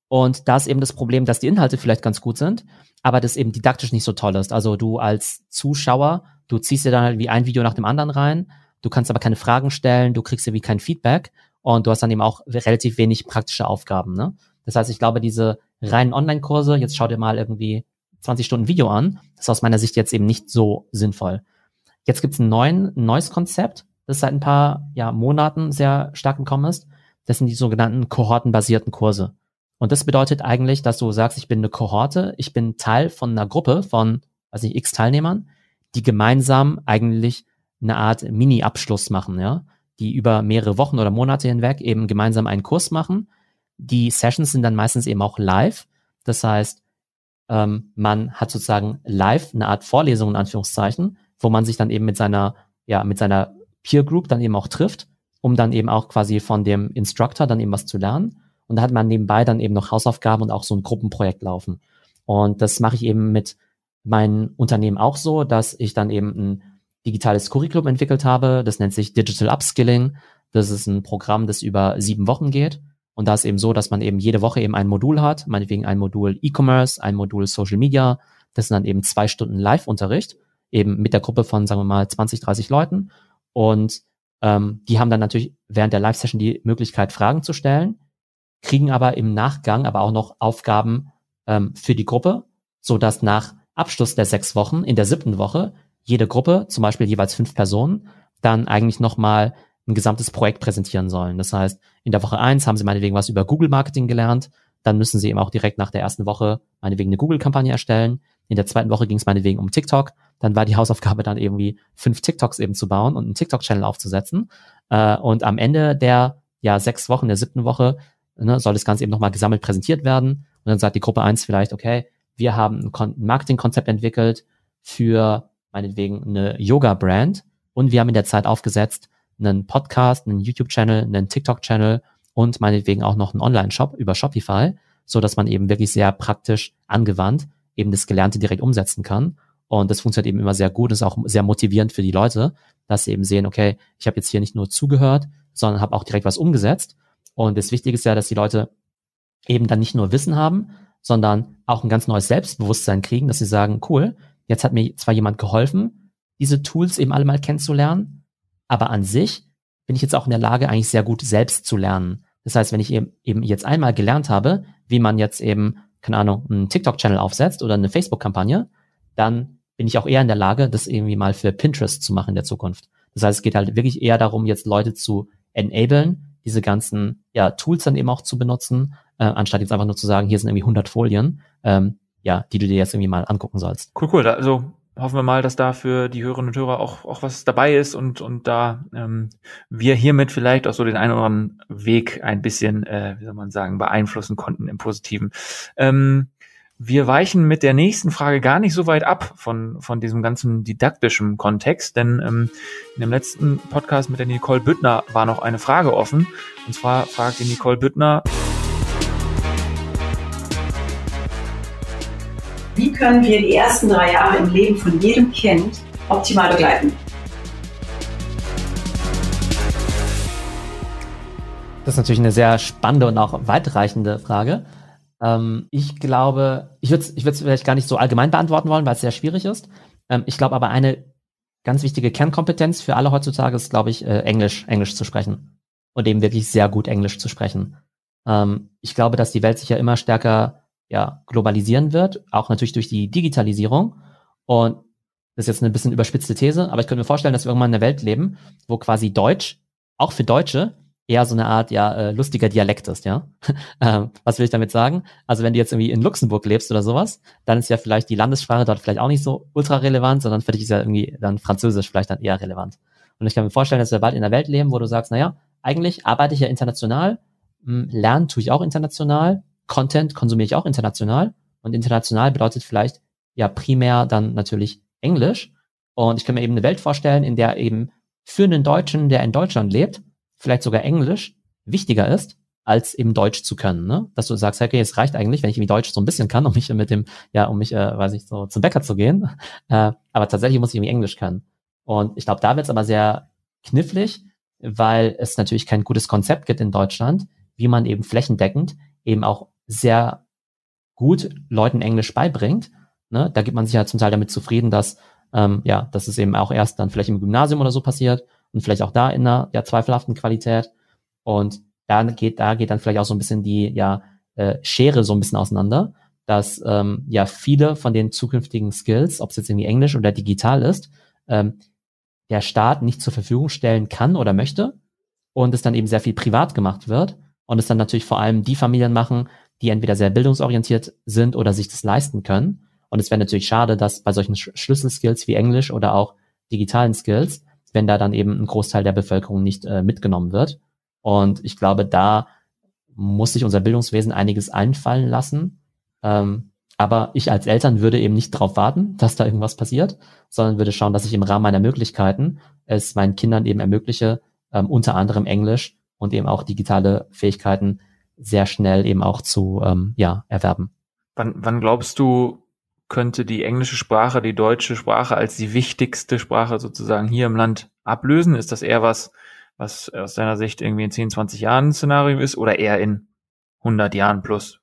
Und da ist eben das Problem, dass die Inhalte vielleicht ganz gut sind, aber das eben didaktisch nicht so toll ist. Also du als Zuschauer, du ziehst dir dann halt wie ein Video nach dem anderen rein, du kannst aber keine Fragen stellen, du kriegst ja wie kein Feedback und du hast dann eben auch relativ wenig praktische Aufgaben. Ne? Das heißt, ich glaube, diese reinen Online-Kurse, jetzt schau dir mal irgendwie 20 Stunden Video an, das ist aus meiner Sicht jetzt eben nicht so sinnvoll. Jetzt gibt's ein, neuen, neues Konzept, das seit ein paar ja, Monaten sehr stark gekommen ist. Das sind die sogenannten kohortenbasierten Kurse. Und das bedeutet eigentlich, dass du sagst, ich bin eine Kohorte, ich bin Teil von einer Gruppe von, weiß nicht, x Teilnehmern, die gemeinsam eigentlich eine Art Mini-Abschluss machen, ja die über mehrere Wochen oder Monate hinweg eben gemeinsam einen Kurs machen. Die Sessions sind dann meistens eben auch live. Das heißt, ähm, man hat sozusagen live eine Art Vorlesung in Anführungszeichen, wo man sich dann eben mit seiner, ja, mit seiner Peer Group dann eben auch trifft, um dann eben auch quasi von dem Instructor dann eben was zu lernen. Und da hat man nebenbei dann eben noch Hausaufgaben und auch so ein Gruppenprojekt laufen. Und das mache ich eben mit meinem Unternehmen auch so, dass ich dann eben ein digitales Curriculum entwickelt habe. Das nennt sich Digital Upskilling. Das ist ein Programm, das über sieben Wochen geht. Und da ist eben so, dass man eben jede Woche eben ein Modul hat, meinetwegen ein Modul E-Commerce, ein Modul Social Media. Das sind dann eben zwei Stunden Live-Unterricht, eben mit der Gruppe von, sagen wir mal, 20, 30 Leuten. Und ähm, die haben dann natürlich während der Live-Session die Möglichkeit, Fragen zu stellen, kriegen aber im Nachgang aber auch noch Aufgaben ähm, für die Gruppe, sodass nach Abschluss der sechs Wochen in der siebten Woche jede Gruppe, zum Beispiel jeweils fünf Personen, dann eigentlich nochmal ein gesamtes Projekt präsentieren sollen. Das heißt, in der Woche eins haben sie meinetwegen was über Google Marketing gelernt, dann müssen sie eben auch direkt nach der ersten Woche meinetwegen eine Google-Kampagne erstellen. In der zweiten Woche ging es meinetwegen um TikTok. Dann war die Hausaufgabe dann irgendwie fünf TikToks eben zu bauen und einen TikTok-Channel aufzusetzen. Äh, und am Ende der ja sechs Wochen, der siebten Woche, ne, soll das Ganze eben nochmal gesammelt präsentiert werden. Und dann sagt die Gruppe eins vielleicht, okay, wir haben ein Marketing-Konzept entwickelt für meinetwegen eine Yoga-Brand und wir haben in der Zeit aufgesetzt einen Podcast, einen YouTube-Channel, einen TikTok-Channel und meinetwegen auch noch einen Online-Shop über Shopify, so dass man eben wirklich sehr praktisch angewandt eben das Gelernte direkt umsetzen kann. Und das funktioniert eben immer sehr gut, und ist auch sehr motivierend für die Leute, dass sie eben sehen, okay, ich habe jetzt hier nicht nur zugehört, sondern habe auch direkt was umgesetzt. Und das Wichtige ist ja, dass die Leute eben dann nicht nur Wissen haben, sondern auch ein ganz neues Selbstbewusstsein kriegen, dass sie sagen, cool, Jetzt hat mir zwar jemand geholfen, diese Tools eben alle mal kennenzulernen, aber an sich bin ich jetzt auch in der Lage, eigentlich sehr gut selbst zu lernen. Das heißt, wenn ich eben, jetzt einmal gelernt habe, wie man jetzt eben, keine Ahnung, einen TikTok-Channel aufsetzt oder eine Facebook-Kampagne, dann bin ich auch eher in der Lage, das irgendwie mal für Pinterest zu machen in der Zukunft. Das heißt, es geht halt wirklich eher darum, jetzt Leute zu enablen, diese ganzen ja, Tools dann eben auch zu benutzen, äh, anstatt jetzt einfach nur zu sagen, hier sind irgendwie 100 Folien. Ähm, ja, die du dir jetzt irgendwie mal angucken sollst. Cool, cool. Also hoffen wir mal, dass da für die Hörerinnen und Hörer auch, auch was dabei ist und, und da ähm, wir hiermit vielleicht auch so den einen oder anderen Weg ein bisschen, äh, wie soll man sagen, beeinflussen konnten im Positiven. Ähm, wir weichen mit der nächsten Frage gar nicht so weit ab von, von diesem ganzen didaktischen Kontext, denn ähm, in dem letzten Podcast mit der Nicole Büttner war noch eine Frage offen. Und zwar fragt die Nicole Büttner, Wie können wir die ersten drei Jahre im Leben von jedem Kind optimal begleiten? Das ist natürlich eine sehr spannende und auch weitreichende Frage. Ähm, ich glaube, ich würde es ich vielleicht gar nicht so allgemein beantworten wollen, weil es sehr schwierig ist. Ähm, ich glaube aber, eine ganz wichtige Kernkompetenz für alle heutzutage ist, glaube ich, äh, Englisch, Englisch zu sprechen. Und eben wirklich sehr gut Englisch zu sprechen. Ähm, ich glaube, dass die Welt sich ja immer stärker ja, globalisieren wird, auch natürlich durch die Digitalisierung. Und das ist jetzt eine bisschen überspitzte These, aber ich könnte mir vorstellen, dass wir irgendwann in einer Welt leben, wo quasi Deutsch, auch für Deutsche, eher so eine Art ja äh, lustiger Dialekt ist, ja. Ähm, was will ich damit sagen? Also wenn du jetzt irgendwie in Luxemburg lebst oder sowas, dann ist ja vielleicht die Landessprache dort vielleicht auch nicht so ultra relevant, sondern für dich ist ja irgendwie dann Französisch vielleicht dann eher relevant. Und ich kann mir vorstellen, dass wir bald in einer Welt leben, wo du sagst, naja, eigentlich arbeite ich ja international, hm, lerne tue ich auch international, Content konsumiere ich auch international und international bedeutet vielleicht ja primär dann natürlich Englisch und ich kann mir eben eine Welt vorstellen, in der eben für einen Deutschen, der in Deutschland lebt, vielleicht sogar Englisch wichtiger ist, als eben Deutsch zu können, ne? Dass du sagst, okay, es reicht eigentlich, wenn ich irgendwie Deutsch so ein bisschen kann, um mich mit dem, ja, um mich, äh, weiß ich, so zum Bäcker zu gehen. Äh, aber tatsächlich muss ich irgendwie Englisch können. Und ich glaube, da wird es aber sehr knifflig, weil es natürlich kein gutes Konzept gibt in Deutschland, wie man eben flächendeckend eben auch sehr gut Leuten Englisch beibringt. Ne? Da gibt man sich ja zum Teil damit zufrieden, dass ähm, ja, dass es eben auch erst dann vielleicht im Gymnasium oder so passiert und vielleicht auch da in einer ja, zweifelhaften Qualität. Und da geht, da geht dann vielleicht auch so ein bisschen die ja, äh, Schere so ein bisschen auseinander, dass ähm, ja viele von den zukünftigen Skills, ob es jetzt irgendwie Englisch oder digital ist, ähm, der Staat nicht zur Verfügung stellen kann oder möchte und es dann eben sehr viel privat gemacht wird und es dann natürlich vor allem die Familien machen, die entweder sehr bildungsorientiert sind oder sich das leisten können. Und es wäre natürlich schade, dass bei solchen Sch Schlüsselskills wie Englisch oder auch digitalen Skills, wenn da dann eben ein Großteil der Bevölkerung nicht äh, mitgenommen wird. Und ich glaube, da muss sich unser Bildungswesen einiges einfallen lassen. Ähm, aber ich als Eltern würde eben nicht darauf warten, dass da irgendwas passiert, sondern würde schauen, dass ich im Rahmen meiner Möglichkeiten es meinen Kindern eben ermögliche, ähm, unter anderem Englisch und eben auch digitale Fähigkeiten sehr schnell eben auch zu ähm, ja, erwerben. Wann, wann glaubst du, könnte die englische Sprache die deutsche Sprache als die wichtigste Sprache sozusagen hier im Land ablösen? Ist das eher was, was aus deiner Sicht irgendwie in 10, 20 Jahren ein Szenario ist oder eher in 100 Jahren plus?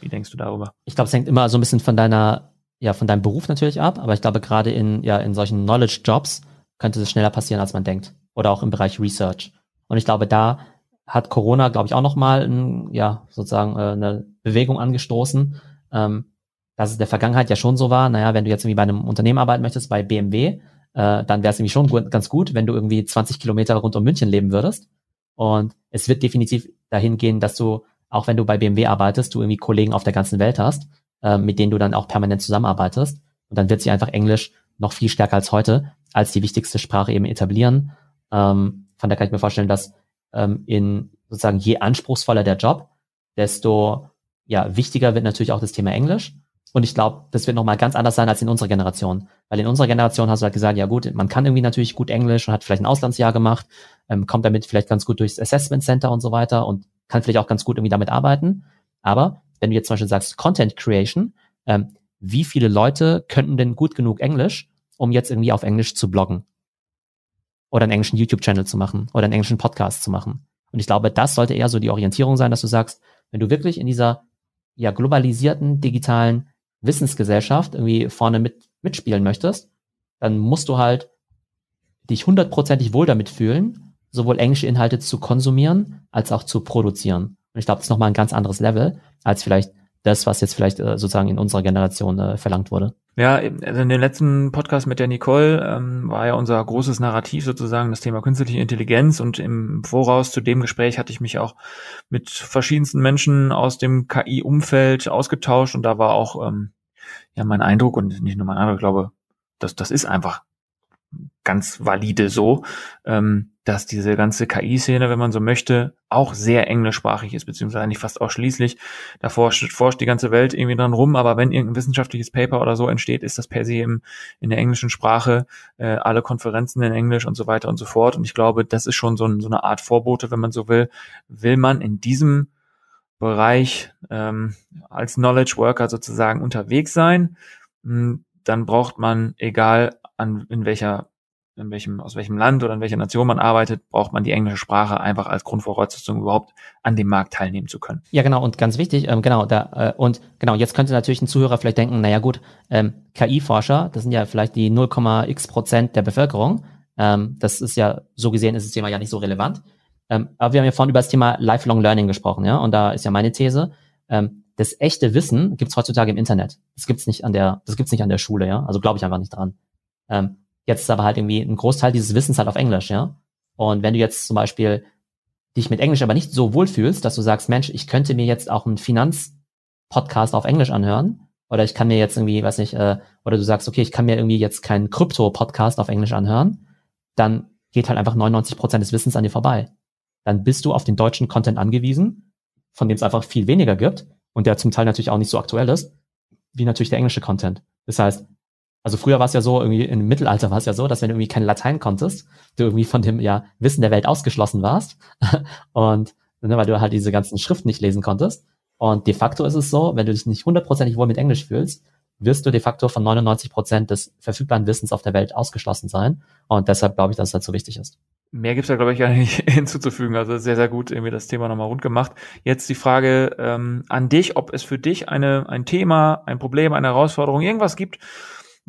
Wie denkst du darüber? Ich glaube, es hängt immer so ein bisschen von deiner, ja, von deinem Beruf natürlich ab, aber ich glaube, gerade in, ja, in solchen Knowledge-Jobs könnte es schneller passieren, als man denkt. Oder auch im Bereich Research. Und ich glaube, da hat Corona, glaube ich, auch nochmal ja, sozusagen äh, eine Bewegung angestoßen, ähm, dass es in der Vergangenheit ja schon so war, naja, wenn du jetzt irgendwie bei einem Unternehmen arbeiten möchtest, bei BMW, äh, dann wäre es irgendwie schon gut, ganz gut, wenn du irgendwie 20 Kilometer rund um München leben würdest. Und es wird definitiv dahin gehen, dass du, auch wenn du bei BMW arbeitest, du irgendwie Kollegen auf der ganzen Welt hast, äh, mit denen du dann auch permanent zusammenarbeitest. Und dann wird sich einfach Englisch noch viel stärker als heute als die wichtigste Sprache eben etablieren. Ähm, von da kann ich mir vorstellen, dass ähm, in sozusagen je anspruchsvoller der Job, desto ja, wichtiger wird natürlich auch das Thema Englisch. Und ich glaube, das wird nochmal ganz anders sein als in unserer Generation. Weil in unserer Generation hast du halt gesagt, ja gut, man kann irgendwie natürlich gut Englisch und hat vielleicht ein Auslandsjahr gemacht, ähm, kommt damit vielleicht ganz gut durchs Assessment Center und so weiter und kann vielleicht auch ganz gut irgendwie damit arbeiten. Aber wenn du jetzt zum Beispiel sagst, Content Creation, ähm, wie viele Leute könnten denn gut genug Englisch, um jetzt irgendwie auf Englisch zu bloggen oder einen englischen YouTube-Channel zu machen oder einen englischen Podcast zu machen. Und ich glaube, das sollte eher so die Orientierung sein, dass du sagst, wenn du wirklich in dieser ja globalisierten digitalen Wissensgesellschaft irgendwie vorne mit, mitspielen möchtest, dann musst du halt dich hundertprozentig wohl damit fühlen, sowohl englische Inhalte zu konsumieren als auch zu produzieren. Und ich glaube, das ist nochmal ein ganz anderes Level als vielleicht das, was jetzt vielleicht äh, sozusagen in unserer Generation äh, verlangt wurde. Ja, also in dem letzten Podcast mit der Nicole ähm, war ja unser großes Narrativ sozusagen das Thema künstliche Intelligenz und im Voraus zu dem Gespräch hatte ich mich auch mit verschiedensten Menschen aus dem KI-Umfeld ausgetauscht und da war auch ähm, ja mein Eindruck und nicht nur mein Eindruck, ich glaube, das, das ist einfach ganz valide so. Ähm, dass diese ganze KI-Szene, wenn man so möchte, auch sehr englischsprachig ist, beziehungsweise eigentlich fast ausschließlich. Da forscht, forscht die ganze Welt irgendwie dran rum, aber wenn irgendein wissenschaftliches Paper oder so entsteht, ist das per se im, in der englischen Sprache, äh, alle Konferenzen in Englisch und so weiter und so fort. Und ich glaube, das ist schon so, ein, so eine Art Vorbote, wenn man so will. Will man in diesem Bereich ähm, als Knowledge Worker sozusagen unterwegs sein, hm, dann braucht man, egal an, in welcher in welchem, aus welchem Land oder in welcher Nation man arbeitet, braucht man die englische Sprache einfach als Grundvoraussetzung überhaupt an dem Markt teilnehmen zu können. Ja, genau, und ganz wichtig, ähm, genau, da, äh, und genau, jetzt könnte natürlich ein Zuhörer vielleicht denken, naja gut, ähm, KI-Forscher, das sind ja vielleicht die 0,x Prozent der Bevölkerung. Ähm, das ist ja, so gesehen ist das Thema ja nicht so relevant. Ähm, aber wir haben ja vorhin über das Thema Lifelong Learning gesprochen, ja, und da ist ja meine These, ähm, das echte Wissen gibt's heutzutage im Internet. Das gibt's nicht an der, das gibt's nicht an der Schule, ja. Also glaube ich einfach nicht dran. Ähm, Jetzt ist aber halt irgendwie ein Großteil dieses Wissens halt auf Englisch, ja. Und wenn du jetzt zum Beispiel dich mit Englisch aber nicht so wohlfühlst, dass du sagst, Mensch, ich könnte mir jetzt auch einen Finanzpodcast auf Englisch anhören, oder ich kann mir jetzt irgendwie, weiß nicht, äh, oder du sagst, okay, ich kann mir irgendwie jetzt keinen Krypto-Podcast auf Englisch anhören, dann geht halt einfach 99 Prozent des Wissens an dir vorbei. Dann bist du auf den deutschen Content angewiesen, von dem es einfach viel weniger gibt und der zum Teil natürlich auch nicht so aktuell ist, wie natürlich der englische Content. Das heißt, also früher war es ja so, irgendwie im Mittelalter war es ja so, dass wenn du irgendwie kein Latein konntest, du irgendwie von dem ja, Wissen der Welt ausgeschlossen warst und ne, weil du halt diese ganzen Schriften nicht lesen konntest. Und de facto ist es so, wenn du dich nicht hundertprozentig wohl mit Englisch fühlst, wirst du de facto von 99 Prozent des verfügbaren Wissens auf der Welt ausgeschlossen sein. Und deshalb glaube ich, dass es halt so wichtig ist. Mehr gibt's da, glaube ich, gar nicht hinzuzufügen. Also sehr, sehr gut irgendwie das Thema nochmal rund gemacht. Jetzt die Frage ähm, an dich, ob es für dich eine, ein Thema, ein Problem, eine Herausforderung, irgendwas gibt,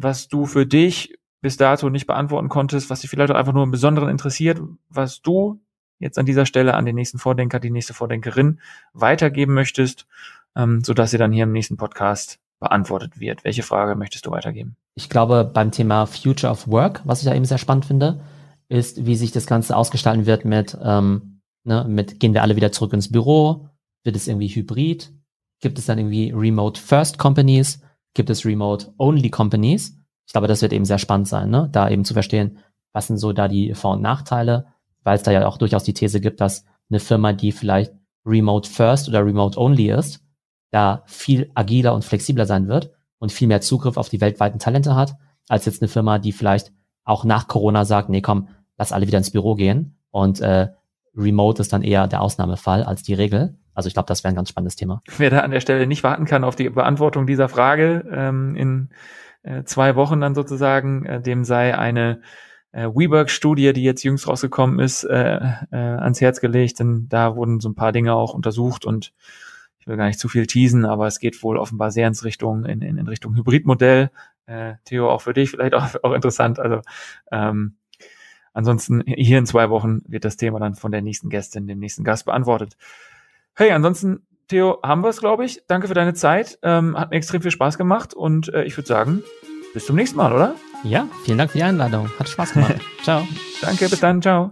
was du für dich bis dato nicht beantworten konntest, was dich vielleicht auch einfach nur im Besonderen interessiert, was du jetzt an dieser Stelle an den nächsten Vordenker, die nächste Vordenkerin weitergeben möchtest, ähm, sodass sie dann hier im nächsten Podcast beantwortet wird. Welche Frage möchtest du weitergeben? Ich glaube, beim Thema Future of Work, was ich da eben sehr spannend finde, ist, wie sich das Ganze ausgestalten wird mit, ähm, ne, mit gehen wir alle wieder zurück ins Büro? Wird es irgendwie hybrid? Gibt es dann irgendwie Remote First Companies? Gibt es Remote-Only-Companies? Ich glaube, das wird eben sehr spannend sein, ne? da eben zu verstehen, was sind so da die Vor- und Nachteile, weil es da ja auch durchaus die These gibt, dass eine Firma, die vielleicht Remote First oder Remote Only ist, da viel agiler und flexibler sein wird und viel mehr Zugriff auf die weltweiten Talente hat, als jetzt eine Firma, die vielleicht auch nach Corona sagt, nee, komm, lass alle wieder ins Büro gehen und äh, Remote ist dann eher der Ausnahmefall als die Regel. Also ich glaube, das wäre ein ganz spannendes Thema. Wer da an der Stelle nicht warten kann auf die Beantwortung dieser Frage ähm, in äh, zwei Wochen dann sozusagen, äh, dem sei eine äh, WeWork-Studie, die jetzt jüngst rausgekommen ist, äh, äh, ans Herz gelegt, denn da wurden so ein paar Dinge auch untersucht und ich will gar nicht zu viel teasen, aber es geht wohl offenbar sehr ins Richtung, in, in, in Richtung Hybridmodell. Äh, Theo, auch für dich vielleicht auch, auch interessant. Also ähm, ansonsten hier in zwei Wochen wird das Thema dann von der nächsten Gästin, dem nächsten Gast beantwortet. Hey, ansonsten, Theo, haben wir es, glaube ich. Danke für deine Zeit. Ähm, hat mir extrem viel Spaß gemacht und äh, ich würde sagen, bis zum nächsten Mal, oder? Ja, vielen Dank für die Einladung. Hat Spaß gemacht. ciao. Danke, bis dann. Ciao.